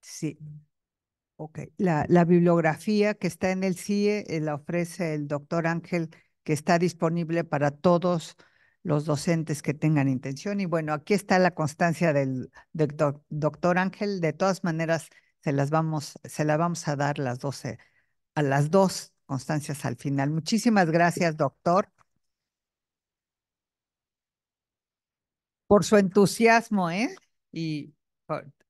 Sí. Ok. La, bibliografía que está en el CIE eh, la ofrece el doctor Ángel, que está disponible para todos los docentes que tengan intención. Y bueno, aquí está la constancia del, doctor Ángel. De todas maneras, se las vamos, se la vamos a dar las a las dos constancias al final. Muchísimas gracias, doctor, por su entusiasmo, ¿eh? Y por,